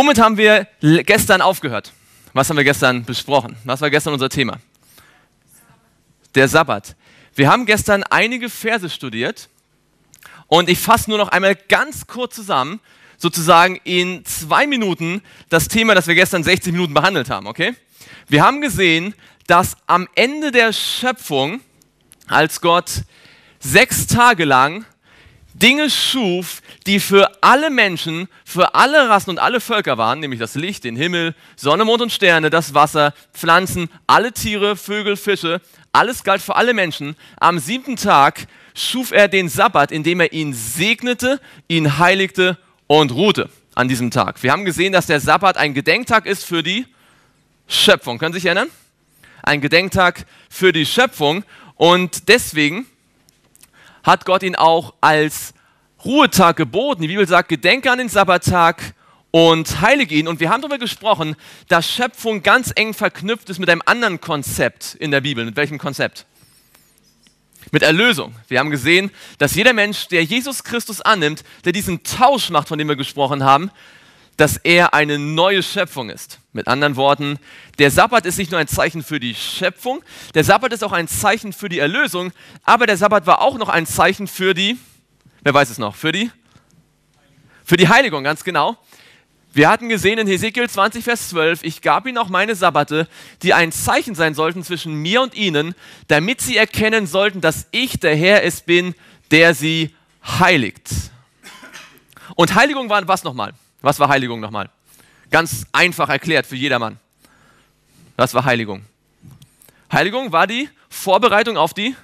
Womit haben wir gestern aufgehört? Was haben wir gestern besprochen? Was war gestern unser Thema? Der Sabbat. Wir haben gestern einige Verse studiert und ich fasse nur noch einmal ganz kurz zusammen, sozusagen in zwei Minuten, das Thema, das wir gestern 60 Minuten behandelt haben, okay? Wir haben gesehen, dass am Ende der Schöpfung, als Gott sechs Tage lang Dinge schuf, die für alle Menschen, für alle Rassen und alle Völker waren, nämlich das Licht, den Himmel, Sonne, Mond und Sterne, das Wasser, Pflanzen, alle Tiere, Vögel, Fische, alles galt für alle Menschen. Am siebten Tag schuf er den Sabbat, indem er ihn segnete, ihn heiligte und ruhte an diesem Tag. Wir haben gesehen, dass der Sabbat ein Gedenktag ist für die Schöpfung. Können Sie sich erinnern? Ein Gedenktag für die Schöpfung und deswegen hat Gott ihn auch als Ruhetag geboten. Die Bibel sagt, gedenke an den Sabbattag und heilige ihn. Und wir haben darüber gesprochen, dass Schöpfung ganz eng verknüpft ist mit einem anderen Konzept in der Bibel. Mit welchem Konzept? Mit Erlösung. Wir haben gesehen, dass jeder Mensch, der Jesus Christus annimmt, der diesen Tausch macht, von dem wir gesprochen haben, dass er eine neue Schöpfung ist. Mit anderen Worten, der Sabbat ist nicht nur ein Zeichen für die Schöpfung, der Sabbat ist auch ein Zeichen für die Erlösung, aber der Sabbat war auch noch ein Zeichen für die, wer weiß es noch, für die? Für die Heiligung, ganz genau. Wir hatten gesehen in Hesekiel 20, Vers 12, ich gab ihnen auch meine Sabbate, die ein Zeichen sein sollten zwischen mir und ihnen, damit sie erkennen sollten, dass ich der Herr es bin, der sie heiligt. Und Heiligung war was nochmal? Was war Heiligung nochmal? Ganz einfach erklärt für jedermann. Was war Heiligung? Heiligung war die Vorbereitung auf die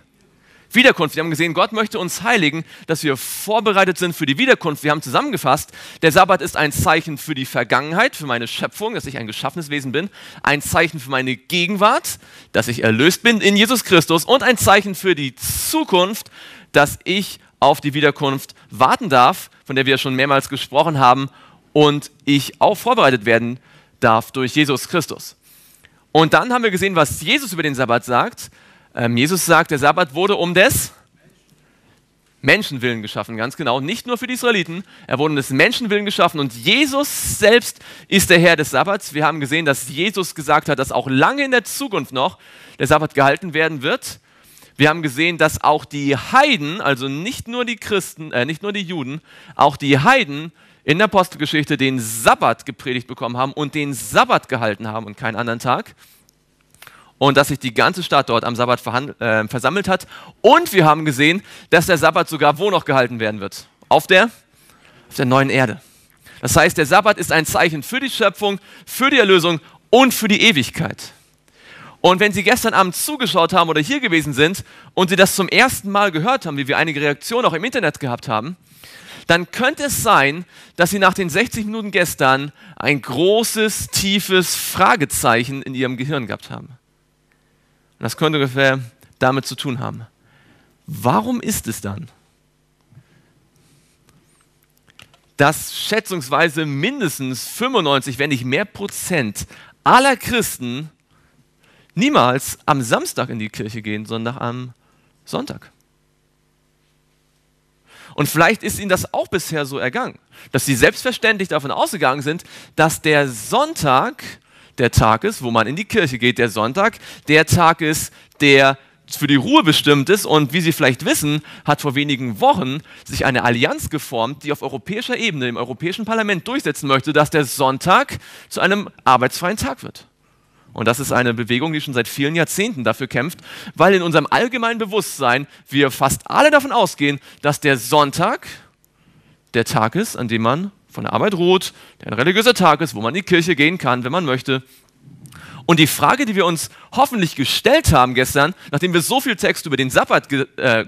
Wiederkunft. Wir haben gesehen, Gott möchte uns heiligen, dass wir vorbereitet sind für die Wiederkunft. Wir haben zusammengefasst, der Sabbat ist ein Zeichen für die Vergangenheit, für meine Schöpfung, dass ich ein geschaffenes Wesen bin, ein Zeichen für meine Gegenwart, dass ich erlöst bin in Jesus Christus und ein Zeichen für die Zukunft, dass ich auf die Wiederkunft warten darf, von der wir schon mehrmals gesprochen haben und ich auch vorbereitet werden darf durch Jesus Christus. Und dann haben wir gesehen, was Jesus über den Sabbat sagt. Ähm, Jesus sagt, der Sabbat wurde um des Menschenwillen geschaffen, ganz genau. Nicht nur für die Israeliten, er wurde um des Menschenwillen geschaffen und Jesus selbst ist der Herr des Sabbats. Wir haben gesehen, dass Jesus gesagt hat, dass auch lange in der Zukunft noch der Sabbat gehalten werden wird. Wir haben gesehen, dass auch die Heiden, also nicht nur die Christen, äh, nicht nur die Juden, auch die Heiden in der Apostelgeschichte den Sabbat gepredigt bekommen haben und den Sabbat gehalten haben und keinen anderen Tag. Und dass sich die ganze Stadt dort am Sabbat äh, versammelt hat. Und wir haben gesehen, dass der Sabbat sogar wo noch gehalten werden wird? Auf der, auf der neuen Erde. Das heißt, der Sabbat ist ein Zeichen für die Schöpfung, für die Erlösung und für die Ewigkeit. Und wenn Sie gestern Abend zugeschaut haben oder hier gewesen sind und Sie das zum ersten Mal gehört haben, wie wir einige Reaktionen auch im Internet gehabt haben, dann könnte es sein, dass Sie nach den 60 Minuten gestern ein großes, tiefes Fragezeichen in Ihrem Gehirn gehabt haben. Und das könnte ungefähr damit zu tun haben. Warum ist es dann, dass schätzungsweise mindestens 95, wenn nicht mehr Prozent aller Christen niemals am Samstag in die Kirche gehen, sondern am Sonntag? Und vielleicht ist ihnen das auch bisher so ergangen, dass sie selbstverständlich davon ausgegangen sind, dass der Sonntag der Tag ist, wo man in die Kirche geht, der Sonntag der Tag ist, der für die Ruhe bestimmt ist. Und wie Sie vielleicht wissen, hat vor wenigen Wochen sich eine Allianz geformt, die auf europäischer Ebene im Europäischen Parlament durchsetzen möchte, dass der Sonntag zu einem arbeitsfreien Tag wird. Und das ist eine Bewegung, die schon seit vielen Jahrzehnten dafür kämpft, weil in unserem allgemeinen Bewusstsein wir fast alle davon ausgehen, dass der Sonntag der Tag ist, an dem man von der Arbeit ruht, der ein religiöser Tag ist, wo man in die Kirche gehen kann, wenn man möchte. Und die Frage, die wir uns hoffentlich gestellt haben gestern, nachdem wir so viel Text über den Sabbat äh,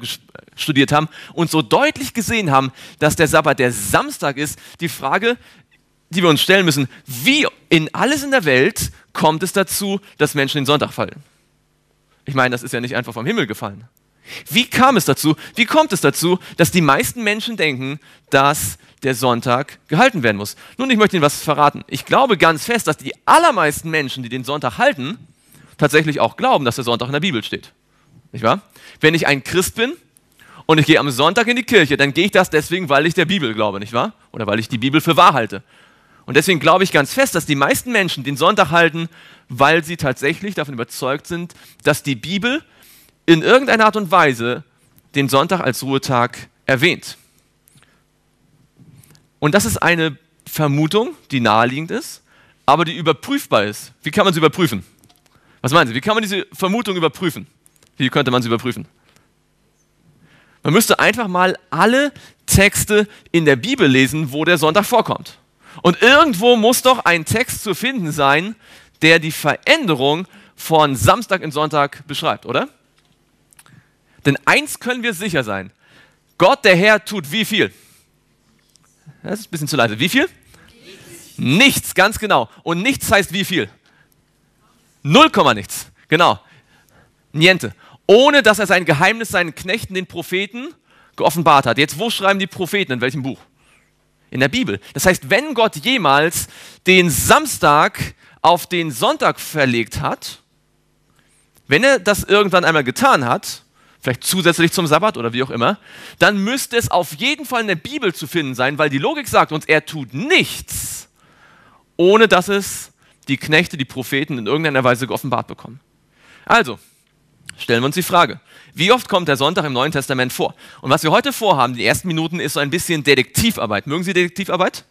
studiert haben und so deutlich gesehen haben, dass der Sabbat der Samstag ist, die Frage, die wir uns stellen müssen. Wie in alles in der Welt kommt es dazu, dass Menschen den Sonntag fallen? Ich meine, das ist ja nicht einfach vom Himmel gefallen. Wie kam es dazu? Wie kommt es dazu, dass die meisten Menschen denken, dass der Sonntag gehalten werden muss? Nun, ich möchte Ihnen was verraten. Ich glaube ganz fest, dass die allermeisten Menschen, die den Sonntag halten, tatsächlich auch glauben, dass der Sonntag in der Bibel steht. Nicht wahr? Wenn ich ein Christ bin und ich gehe am Sonntag in die Kirche, dann gehe ich das deswegen, weil ich der Bibel glaube, nicht wahr? Oder weil ich die Bibel für wahr halte. Und deswegen glaube ich ganz fest, dass die meisten Menschen den Sonntag halten, weil sie tatsächlich davon überzeugt sind, dass die Bibel in irgendeiner Art und Weise den Sonntag als Ruhetag erwähnt. Und das ist eine Vermutung, die naheliegend ist, aber die überprüfbar ist. Wie kann man sie überprüfen? Was meinen Sie? Wie kann man diese Vermutung überprüfen? Wie könnte man sie überprüfen? Man müsste einfach mal alle Texte in der Bibel lesen, wo der Sonntag vorkommt. Und irgendwo muss doch ein Text zu finden sein, der die Veränderung von Samstag in Sonntag beschreibt, oder? Denn eins können wir sicher sein. Gott, der Herr, tut wie viel? Das ist ein bisschen zu leise. Wie viel? Nichts, nichts ganz genau. Und nichts heißt wie viel? Null Komma nichts. Genau. Niente. Ohne dass er sein Geheimnis seinen Knechten, den Propheten, geoffenbart hat. Jetzt, wo schreiben die Propheten? In welchem Buch? in der Bibel. Das heißt, wenn Gott jemals den Samstag auf den Sonntag verlegt hat, wenn er das irgendwann einmal getan hat, vielleicht zusätzlich zum Sabbat oder wie auch immer, dann müsste es auf jeden Fall in der Bibel zu finden sein, weil die Logik sagt uns, er tut nichts, ohne dass es die Knechte, die Propheten in irgendeiner Weise geoffenbart bekommen. Also, stellen wir uns die Frage, wie oft kommt der Sonntag im Neuen Testament vor? Und was wir heute vorhaben, die ersten Minuten, ist so ein bisschen Detektivarbeit. Mögen Sie Detektivarbeit?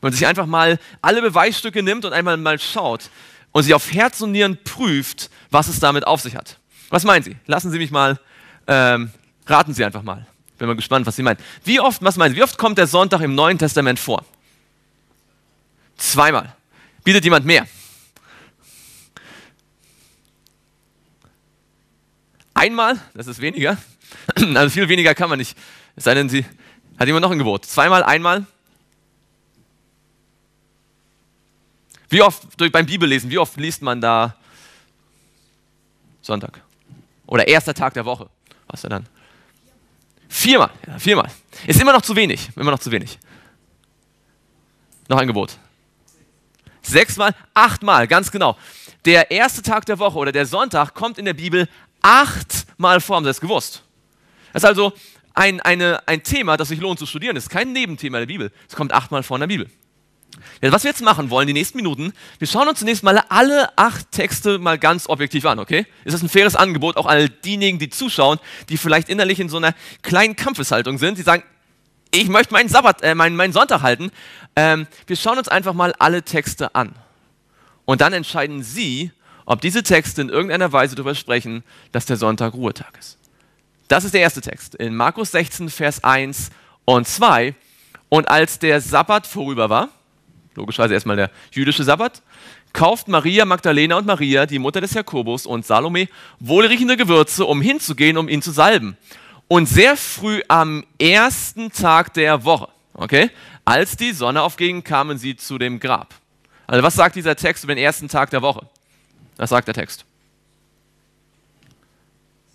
Wenn man sich einfach mal alle Beweisstücke nimmt und einmal mal schaut und sich auf Herz und Nieren prüft, was es damit auf sich hat. Was meinen Sie? Lassen Sie mich mal, ähm, raten Sie einfach mal. Bin mal gespannt, was Sie meinen. Wie oft, was meinen Sie, wie oft kommt der Sonntag im Neuen Testament vor? Zweimal. Bietet jemand mehr? Einmal, das ist weniger. Also viel weniger kann man nicht. Es sei denn, sie hat immer noch ein Gebot. Zweimal, einmal. Wie oft durch, beim Bibellesen, wie oft liest man da Sonntag? Oder erster Tag der Woche? Was denn dann? Viermal, ja, viermal. Ist immer noch zu wenig, immer noch zu wenig. Noch ein Gebot. Sechsmal, achtmal, ganz genau. Der erste Tag der Woche oder der Sonntag kommt in der Bibel achtmal vor haben sie es gewusst. Das ist also ein, eine, ein Thema, das sich lohnt zu studieren. Das ist kein Nebenthema der Bibel. Es kommt achtmal vor in der Bibel. Ja, was wir jetzt machen wollen, die nächsten Minuten, wir schauen uns zunächst mal alle acht Texte mal ganz objektiv an, okay? Ist das ein faires Angebot, auch all diejenigen, die zuschauen, die vielleicht innerlich in so einer kleinen Kampfeshaltung sind, die sagen, ich möchte meinen, Sabbat, äh, meinen, meinen Sonntag halten. Ähm, wir schauen uns einfach mal alle Texte an. Und dann entscheiden Sie, ob diese Texte in irgendeiner Weise darüber sprechen, dass der Sonntag Ruhetag ist. Das ist der erste Text in Markus 16, Vers 1 und 2. Und als der Sabbat vorüber war, logischerweise erstmal der jüdische Sabbat, kauft Maria Magdalena und Maria, die Mutter des Jakobus und Salome, wohlriechende Gewürze, um hinzugehen, um ihn zu salben. Und sehr früh am ersten Tag der Woche, okay, als die Sonne aufging, kamen sie zu dem Grab. Also was sagt dieser Text über den ersten Tag der Woche? Das sagt der Text.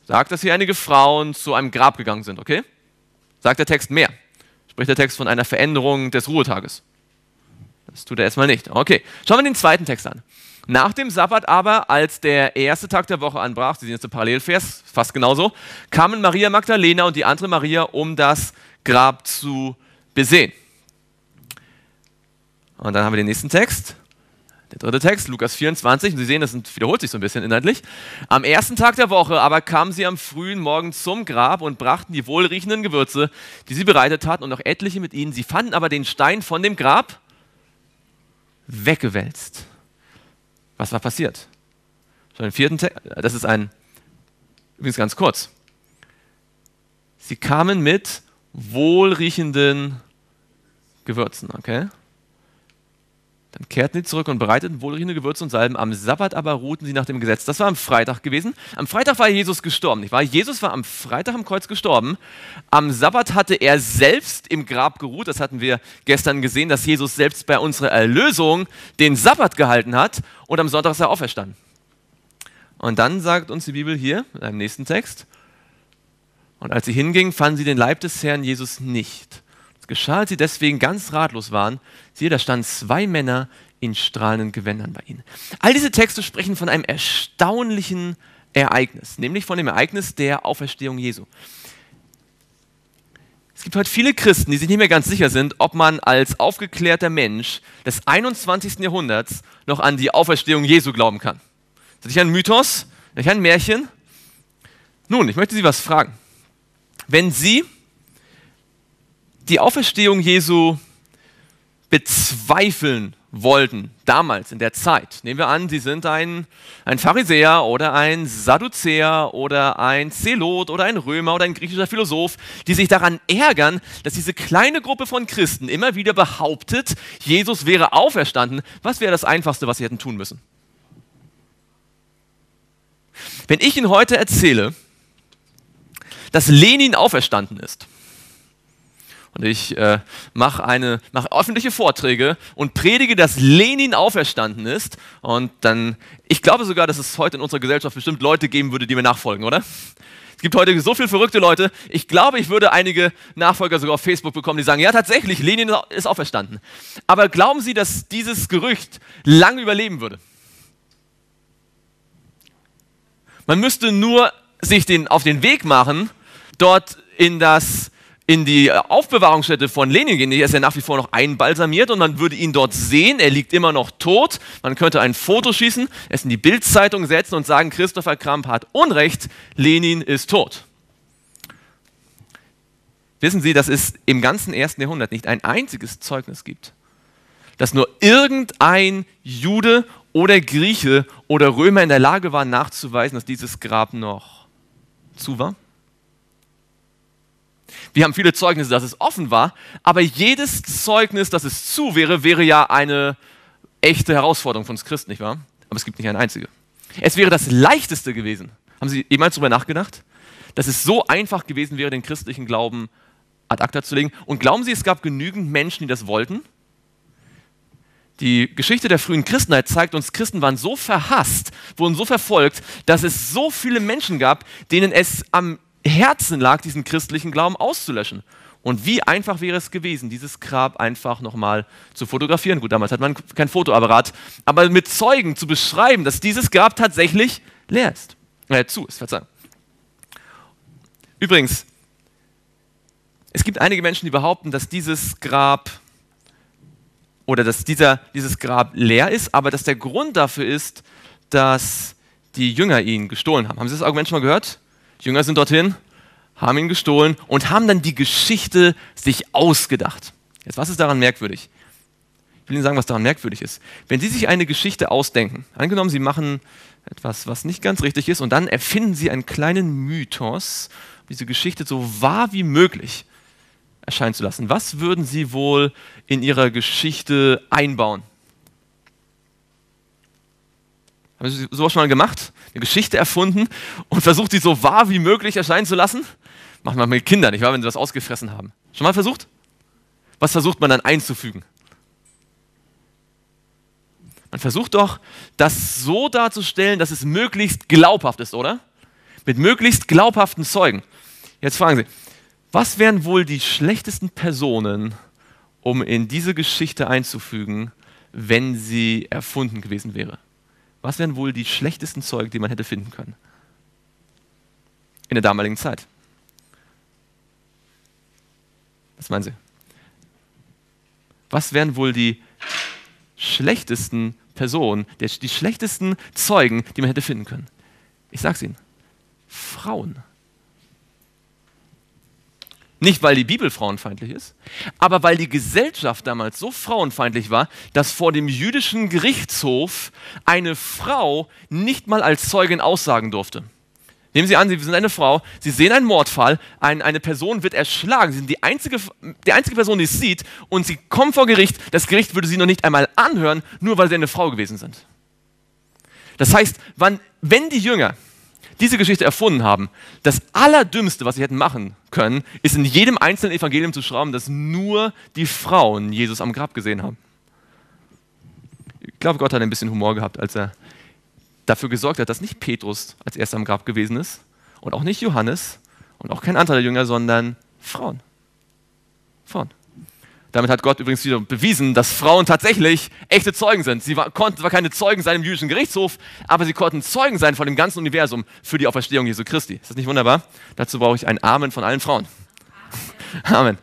Sagt, dass hier einige Frauen zu einem Grab gegangen sind, okay? Sagt der Text mehr. Spricht der Text von einer Veränderung des Ruhetages. Das tut er erstmal nicht. Okay, schauen wir den zweiten Text an. Nach dem Sabbat aber, als der erste Tag der Woche anbrach, Sie sehen jetzt den Parallelvers, fast genauso, kamen Maria Magdalena und die andere Maria, um das Grab zu besehen. Und dann haben wir den nächsten Text. Der dritte Text, Lukas 24, und Sie sehen, das wiederholt sich so ein bisschen inhaltlich. Am ersten Tag der Woche aber kamen sie am frühen Morgen zum Grab und brachten die wohlriechenden Gewürze, die sie bereitet hatten, und noch etliche mit ihnen. Sie fanden aber den Stein von dem Grab weggewälzt. Was war passiert? vierten äh, das ist ein, übrigens ganz kurz. Sie kamen mit wohlriechenden Gewürzen, okay? Dann kehrten sie zurück und bereiteten wohlriechende Gewürze und Salben. Am Sabbat aber ruhten sie nach dem Gesetz. Das war am Freitag gewesen. Am Freitag war Jesus gestorben, nicht wahr? Jesus war am Freitag am Kreuz gestorben. Am Sabbat hatte er selbst im Grab geruht. Das hatten wir gestern gesehen, dass Jesus selbst bei unserer Erlösung den Sabbat gehalten hat. Und am Sonntag ist er auferstanden. Und dann sagt uns die Bibel hier, äh, im nächsten Text, und als sie hingingen, fanden sie den Leib des Herrn Jesus nicht. Es geschah, als sie deswegen ganz ratlos waren. Siehe, da standen zwei Männer in strahlenden Gewändern bei ihnen. All diese Texte sprechen von einem erstaunlichen Ereignis, nämlich von dem Ereignis der Auferstehung Jesu. Es gibt heute viele Christen, die sich nicht mehr ganz sicher sind, ob man als aufgeklärter Mensch des 21. Jahrhunderts noch an die Auferstehung Jesu glauben kann. Ist das nicht ein Mythos? Ist das nicht ein Märchen? Nun, ich möchte Sie was fragen. Wenn Sie die Auferstehung Jesu bezweifeln wollten, damals in der Zeit. Nehmen wir an, sie sind ein, ein Pharisäer oder ein Sadduzäer oder ein Zelot oder ein Römer oder ein griechischer Philosoph, die sich daran ärgern, dass diese kleine Gruppe von Christen immer wieder behauptet, Jesus wäre auferstanden. Was wäre das Einfachste, was sie hätten tun müssen? Wenn ich Ihnen heute erzähle, dass Lenin auferstanden ist, und ich äh, mache eine mache öffentliche Vorträge und predige, dass Lenin auferstanden ist und dann ich glaube sogar, dass es heute in unserer Gesellschaft bestimmt Leute geben würde, die mir nachfolgen, oder? Es gibt heute so viele verrückte Leute. Ich glaube, ich würde einige Nachfolger sogar auf Facebook bekommen, die sagen, ja tatsächlich, Lenin ist auferstanden. Aber glauben Sie, dass dieses Gerücht lange überleben würde? Man müsste nur sich den, auf den Weg machen, dort in das in die äh, Aufbewahrungsstätte von Lenin gehen, der ist ja nach wie vor noch einbalsamiert und man würde ihn dort sehen, er liegt immer noch tot, man könnte ein Foto schießen, es in die Bildzeitung setzen und sagen, Christopher Kramp hat Unrecht, Lenin ist tot. Wissen Sie, dass es im ganzen ersten Jahrhundert nicht ein einziges Zeugnis gibt, dass nur irgendein Jude oder Grieche oder Römer in der Lage war nachzuweisen, dass dieses Grab noch zu war? Wir haben viele Zeugnisse, dass es offen war, aber jedes Zeugnis, dass es zu wäre, wäre ja eine echte Herausforderung für uns Christen, nicht wahr? Aber es gibt nicht ein einzige. Es wäre das Leichteste gewesen. Haben Sie jemals darüber nachgedacht? Dass es so einfach gewesen wäre, den christlichen Glauben ad acta zu legen. Und glauben Sie, es gab genügend Menschen, die das wollten? Die Geschichte der frühen Christenheit zeigt uns, Christen waren so verhasst, wurden so verfolgt, dass es so viele Menschen gab, denen es am Herzen lag, diesen christlichen Glauben auszulöschen. Und wie einfach wäre es gewesen, dieses Grab einfach nochmal zu fotografieren. Gut, damals hat man kein Fotoapparat, aber mit Zeugen zu beschreiben, dass dieses Grab tatsächlich leer ist. Äh, zu ist, verzeihung. Übrigens, es gibt einige Menschen, die behaupten, dass dieses Grab oder dass dieser, dieses Grab leer ist, aber dass der Grund dafür ist, dass die Jünger ihn gestohlen haben. Haben Sie das Argument schon mal gehört? Die Jünger sind dorthin, haben ihn gestohlen und haben dann die Geschichte sich ausgedacht. Jetzt, was ist daran merkwürdig? Ich will Ihnen sagen, was daran merkwürdig ist. Wenn Sie sich eine Geschichte ausdenken, angenommen, Sie machen etwas, was nicht ganz richtig ist, und dann erfinden Sie einen kleinen Mythos, um diese Geschichte so wahr wie möglich erscheinen zu lassen. Was würden Sie wohl in Ihrer Geschichte einbauen? Haben Sie sowas schon mal gemacht? Eine Geschichte erfunden und versucht, die so wahr wie möglich erscheinen zu lassen? Machen wir mit Kindern, nicht wahr, wenn sie was ausgefressen haben. Schon mal versucht? Was versucht man dann einzufügen? Man versucht doch, das so darzustellen, dass es möglichst glaubhaft ist, oder? Mit möglichst glaubhaften Zeugen. Jetzt fragen Sie, was wären wohl die schlechtesten Personen, um in diese Geschichte einzufügen, wenn sie erfunden gewesen wäre? was wären wohl die schlechtesten Zeugen, die man hätte finden können? In der damaligen Zeit. Was meinen Sie? Was wären wohl die schlechtesten Personen, die schlechtesten Zeugen, die man hätte finden können? Ich sag's Ihnen. Frauen. Nicht, weil die Bibel frauenfeindlich ist, aber weil die Gesellschaft damals so frauenfeindlich war, dass vor dem jüdischen Gerichtshof eine Frau nicht mal als Zeugin aussagen durfte. Nehmen Sie an, Sie sind eine Frau, Sie sehen einen Mordfall, ein, eine Person wird erschlagen, Sie sind die einzige, die einzige Person, die es sieht und Sie kommen vor Gericht, das Gericht würde Sie noch nicht einmal anhören, nur weil Sie eine Frau gewesen sind. Das heißt, wann, wenn die Jünger diese Geschichte erfunden haben, das Allerdümmste, was sie hätten machen können, ist in jedem einzelnen Evangelium zu schrauben, dass nur die Frauen Jesus am Grab gesehen haben. Ich glaube, Gott hat ein bisschen Humor gehabt, als er dafür gesorgt hat, dass nicht Petrus als erster am Grab gewesen ist und auch nicht Johannes und auch kein anderer Jünger, sondern Frauen. Frauen. Damit hat Gott übrigens wieder bewiesen, dass Frauen tatsächlich echte Zeugen sind. Sie war, konnten zwar keine Zeugen sein im jüdischen Gerichtshof, aber sie konnten Zeugen sein von dem ganzen Universum für die Auferstehung Jesu Christi. Ist das nicht wunderbar? Dazu brauche ich ein Amen von allen Frauen. Amen.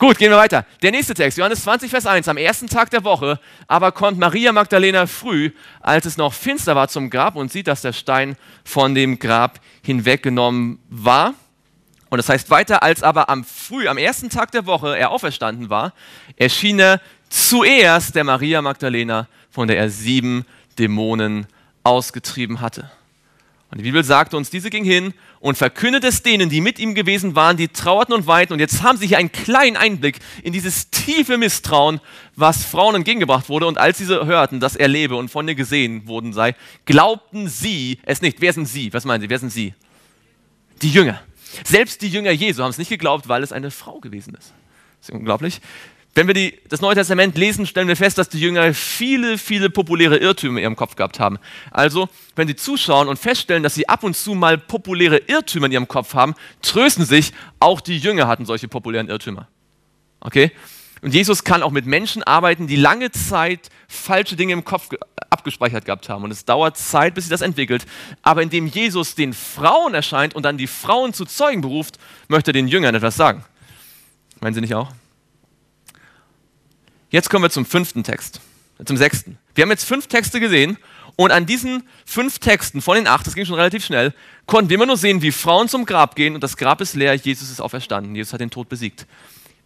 Gut, gehen wir weiter. Der nächste Text, Johannes 20, Vers 1. Am ersten Tag der Woche aber kommt Maria Magdalena früh, als es noch finster war, zum Grab und sieht, dass der Stein von dem Grab hinweggenommen war. Und das heißt weiter, als aber am früh, am ersten Tag der Woche er auferstanden war, erschien er zuerst der Maria Magdalena, von der er sieben Dämonen ausgetrieben hatte. Und die Bibel sagt uns, diese ging hin und verkündete es denen, die mit ihm gewesen waren, die trauerten und weinten. Und jetzt haben sie hier einen kleinen Einblick in dieses tiefe Misstrauen, was Frauen entgegengebracht wurde. Und als diese hörten, dass er lebe und von ihr gesehen worden sei, glaubten sie es nicht. Wer sind sie? Was meinen Sie? Wer sind sie? Die Jünger. Selbst die Jünger Jesu haben es nicht geglaubt, weil es eine Frau gewesen ist. Das ist unglaublich. Wenn wir die, das Neue Testament lesen, stellen wir fest, dass die Jünger viele, viele populäre Irrtümer in ihrem Kopf gehabt haben. Also, wenn sie zuschauen und feststellen, dass sie ab und zu mal populäre Irrtümer in ihrem Kopf haben, trösten sich, auch die Jünger hatten solche populären Irrtümer. Okay? Und Jesus kann auch mit Menschen arbeiten, die lange Zeit falsche Dinge im Kopf abgespeichert gehabt haben. Und es dauert Zeit, bis sich das entwickelt. Aber indem Jesus den Frauen erscheint und dann die Frauen zu Zeugen beruft, möchte er den Jüngern etwas sagen. Meinen Sie nicht auch? Jetzt kommen wir zum fünften Text, zum sechsten. Wir haben jetzt fünf Texte gesehen und an diesen fünf Texten von den acht, das ging schon relativ schnell, konnten wir immer nur sehen, wie Frauen zum Grab gehen und das Grab ist leer, Jesus ist auferstanden, Jesus hat den Tod besiegt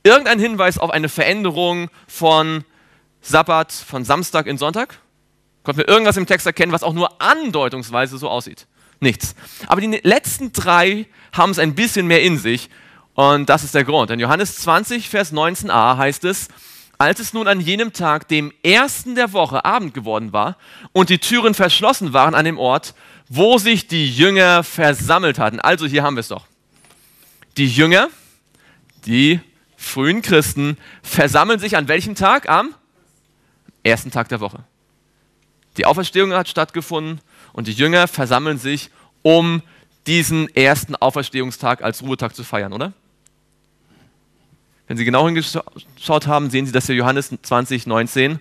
irgendein Hinweis auf eine Veränderung von Sabbat, von Samstag in Sonntag? Konnten wir irgendwas im Text erkennen, was auch nur andeutungsweise so aussieht? Nichts. Aber die ne-, letzten drei haben es ein bisschen mehr in sich und das ist der Grund. In Johannes 20, Vers 19a heißt es, als es nun an jenem Tag, dem ersten der Woche, Abend geworden war und die Türen verschlossen waren an dem Ort, wo sich die Jünger versammelt hatten. Also hier haben wir es doch. Die Jünger, die frühen Christen versammeln sich an welchem Tag? Am ersten Tag der Woche. Die Auferstehung hat stattgefunden und die Jünger versammeln sich, um diesen ersten Auferstehungstag als Ruhetag zu feiern, oder? Wenn Sie genau hingeschaut haben, sehen Sie, dass hier Johannes 20, 19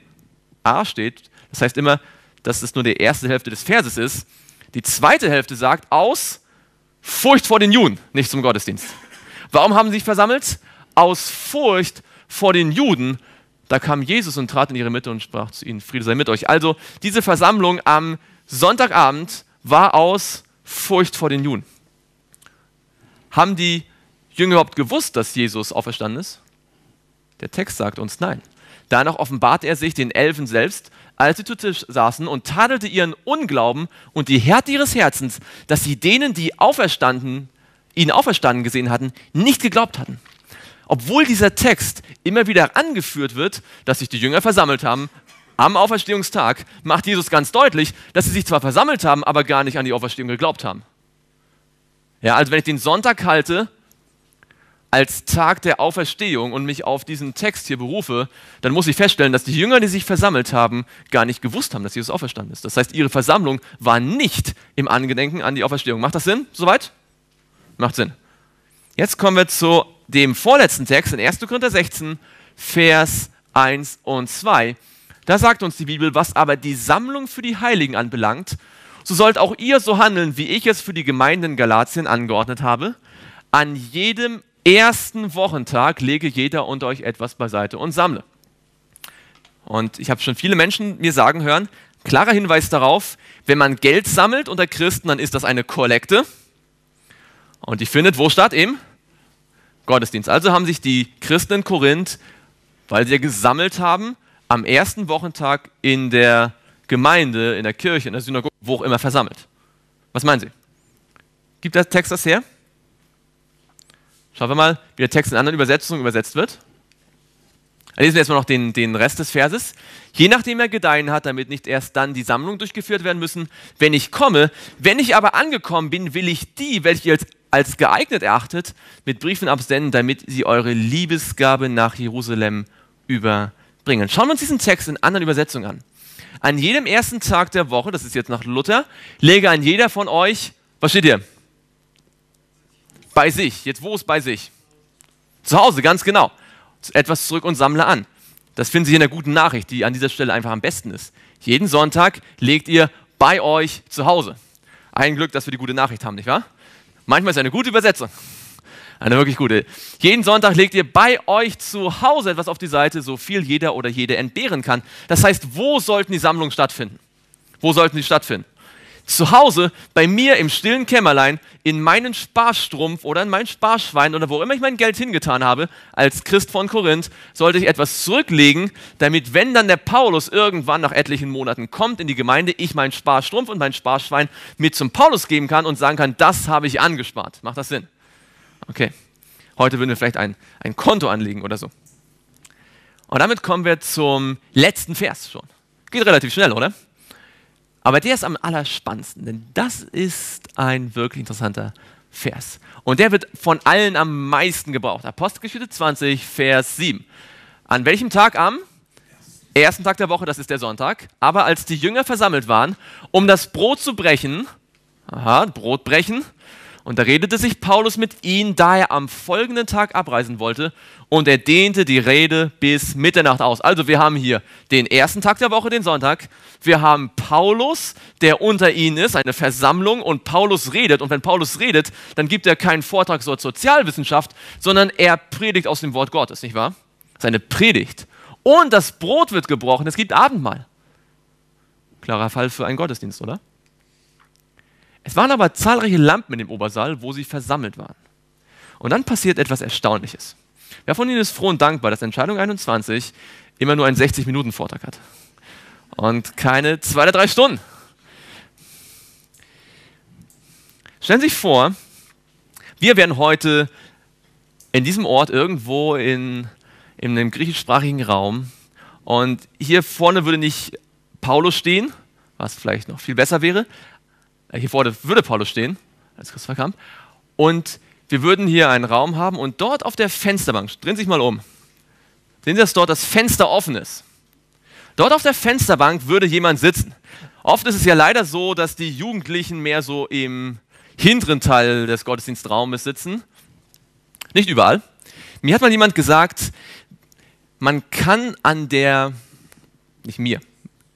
a steht. Das heißt immer, dass es nur die erste Hälfte des Verses ist. Die zweite Hälfte sagt, aus Furcht vor den Juden, nicht zum Gottesdienst. Warum haben sie sich versammelt? aus Furcht vor den Juden, da kam Jesus und trat in ihre Mitte und sprach zu ihnen, Friede sei mit euch. Also diese Versammlung am Sonntagabend war aus Furcht vor den Juden. Haben die Jünger überhaupt gewusst, dass Jesus auferstanden ist? Der Text sagt uns nein. Danach offenbarte er sich den Elfen selbst, als sie zu Tisch saßen, und tadelte ihren Unglauben und die Härte ihres Herzens, dass sie denen, die auferstanden, ihn auferstanden gesehen hatten, nicht geglaubt hatten obwohl dieser Text immer wieder angeführt wird, dass sich die Jünger versammelt haben am Auferstehungstag, macht Jesus ganz deutlich, dass sie sich zwar versammelt haben, aber gar nicht an die Auferstehung geglaubt haben. Ja, also wenn ich den Sonntag halte als Tag der Auferstehung und mich auf diesen Text hier berufe, dann muss ich feststellen, dass die Jünger, die sich versammelt haben, gar nicht gewusst haben, dass Jesus auferstanden ist. Das heißt, ihre Versammlung war nicht im Angedenken an die Auferstehung. Macht das Sinn? Soweit? Macht Sinn. Jetzt kommen wir zu dem vorletzten Text in 1. Korinther 16, Vers 1 und 2. Da sagt uns die Bibel, was aber die Sammlung für die Heiligen anbelangt, so sollt auch ihr so handeln, wie ich es für die Gemeinden Galatien angeordnet habe. An jedem ersten Wochentag lege jeder unter euch etwas beiseite und sammle. Und ich habe schon viele Menschen mir sagen hören, klarer Hinweis darauf, wenn man Geld sammelt unter Christen, dann ist das eine Kollekte. Und die findet wo statt? Im Gottesdienst. Also haben sich die Christen in Korinth, weil sie ja gesammelt haben, am ersten Wochentag in der Gemeinde, in der Kirche, in der Synagoge, wo auch immer versammelt. Was meinen Sie? Gibt der Text das her? Schauen wir mal, wie der Text in anderen Übersetzungen übersetzt wird. Dann lesen wir erstmal noch den, den Rest des Verses. Je nachdem er gedeihen hat, damit nicht erst dann die Sammlung durchgeführt werden müssen, wenn ich komme. Wenn ich aber angekommen bin, will ich die, welche ich als als geeignet erachtet, mit Briefen absenden, damit sie eure Liebesgabe nach Jerusalem überbringen. Schauen wir uns diesen Text in anderen Übersetzungen an. An jedem ersten Tag der Woche, das ist jetzt nach Luther, lege an jeder von euch, was steht hier? Bei sich. Jetzt wo ist bei sich? Zu Hause, ganz genau. Etwas zurück und sammle an. Das finden Sie in der guten Nachricht, die an dieser Stelle einfach am besten ist. Jeden Sonntag legt ihr bei euch zu Hause. Ein Glück, dass wir die gute Nachricht haben, nicht wahr? Manchmal ist eine gute Übersetzung. Eine wirklich gute. Jeden Sonntag legt ihr bei euch zu Hause etwas auf die Seite, so viel jeder oder jede entbehren kann. Das heißt, wo sollten die Sammlungen stattfinden? Wo sollten die stattfinden? zu Hause bei mir im stillen Kämmerlein in meinen Sparstrumpf oder in mein Sparschwein oder wo immer ich mein Geld hingetan habe, als Christ von Korinth, sollte ich etwas zurücklegen, damit, wenn dann der Paulus irgendwann nach etlichen Monaten kommt in die Gemeinde, ich meinen Sparstrumpf und mein Sparschwein mit zum Paulus geben kann und sagen kann, das habe ich angespart. Macht das Sinn? Okay. Heute würden wir vielleicht ein, ein Konto anlegen oder so. Und damit kommen wir zum letzten Vers schon. Geht relativ schnell, oder? Aber der ist am allerspannendsten, denn das ist ein wirklich interessanter Vers. Und der wird von allen am meisten gebraucht. Apostelgeschichte 20, Vers 7. An welchem Tag am? Ersten Tag der Woche, das ist der Sonntag. Aber als die Jünger versammelt waren, um das Brot zu brechen, aha, Brot brechen, und da redete sich Paulus mit ihnen, da er am folgenden Tag abreisen wollte. Und er dehnte die Rede bis Mitternacht aus. Also wir haben hier den ersten Tag der Woche, den Sonntag. Wir haben Paulus, der unter ihnen ist, eine Versammlung. Und Paulus redet. Und wenn Paulus redet, dann gibt er keinen Vortrag zur Sozialwissenschaft, sondern er predigt aus dem Wort Gottes, nicht wahr? Seine Predigt. Und das Brot wird gebrochen. Es gibt Abendmahl. Klarer Fall für einen Gottesdienst, oder? Es waren aber zahlreiche Lampen in dem Obersaal, wo sie versammelt waren. Und dann passiert etwas Erstaunliches. Wer von Ihnen ist froh und dankbar, dass Entscheidung 21 immer nur einen 60-Minuten-Vortrag hat und keine zwei oder drei Stunden? Stellen Sie sich vor, wir wären heute in diesem Ort irgendwo in, in einem griechischsprachigen Raum und hier vorne würde nicht Paulus stehen, was vielleicht noch viel besser wäre, äh, hier vorne würde Paulus stehen, als Christopher kam. Und wir würden hier einen Raum haben und dort auf der Fensterbank, drehen Sie sich mal um, sehen Sie, dass dort das Fenster offen ist. Dort auf der Fensterbank würde jemand sitzen. Oft ist es ja leider so, dass die Jugendlichen mehr so im hinteren Teil des Gottesdienstraumes sitzen. Nicht überall. Mir hat mal jemand gesagt, man kann an der, nicht mir,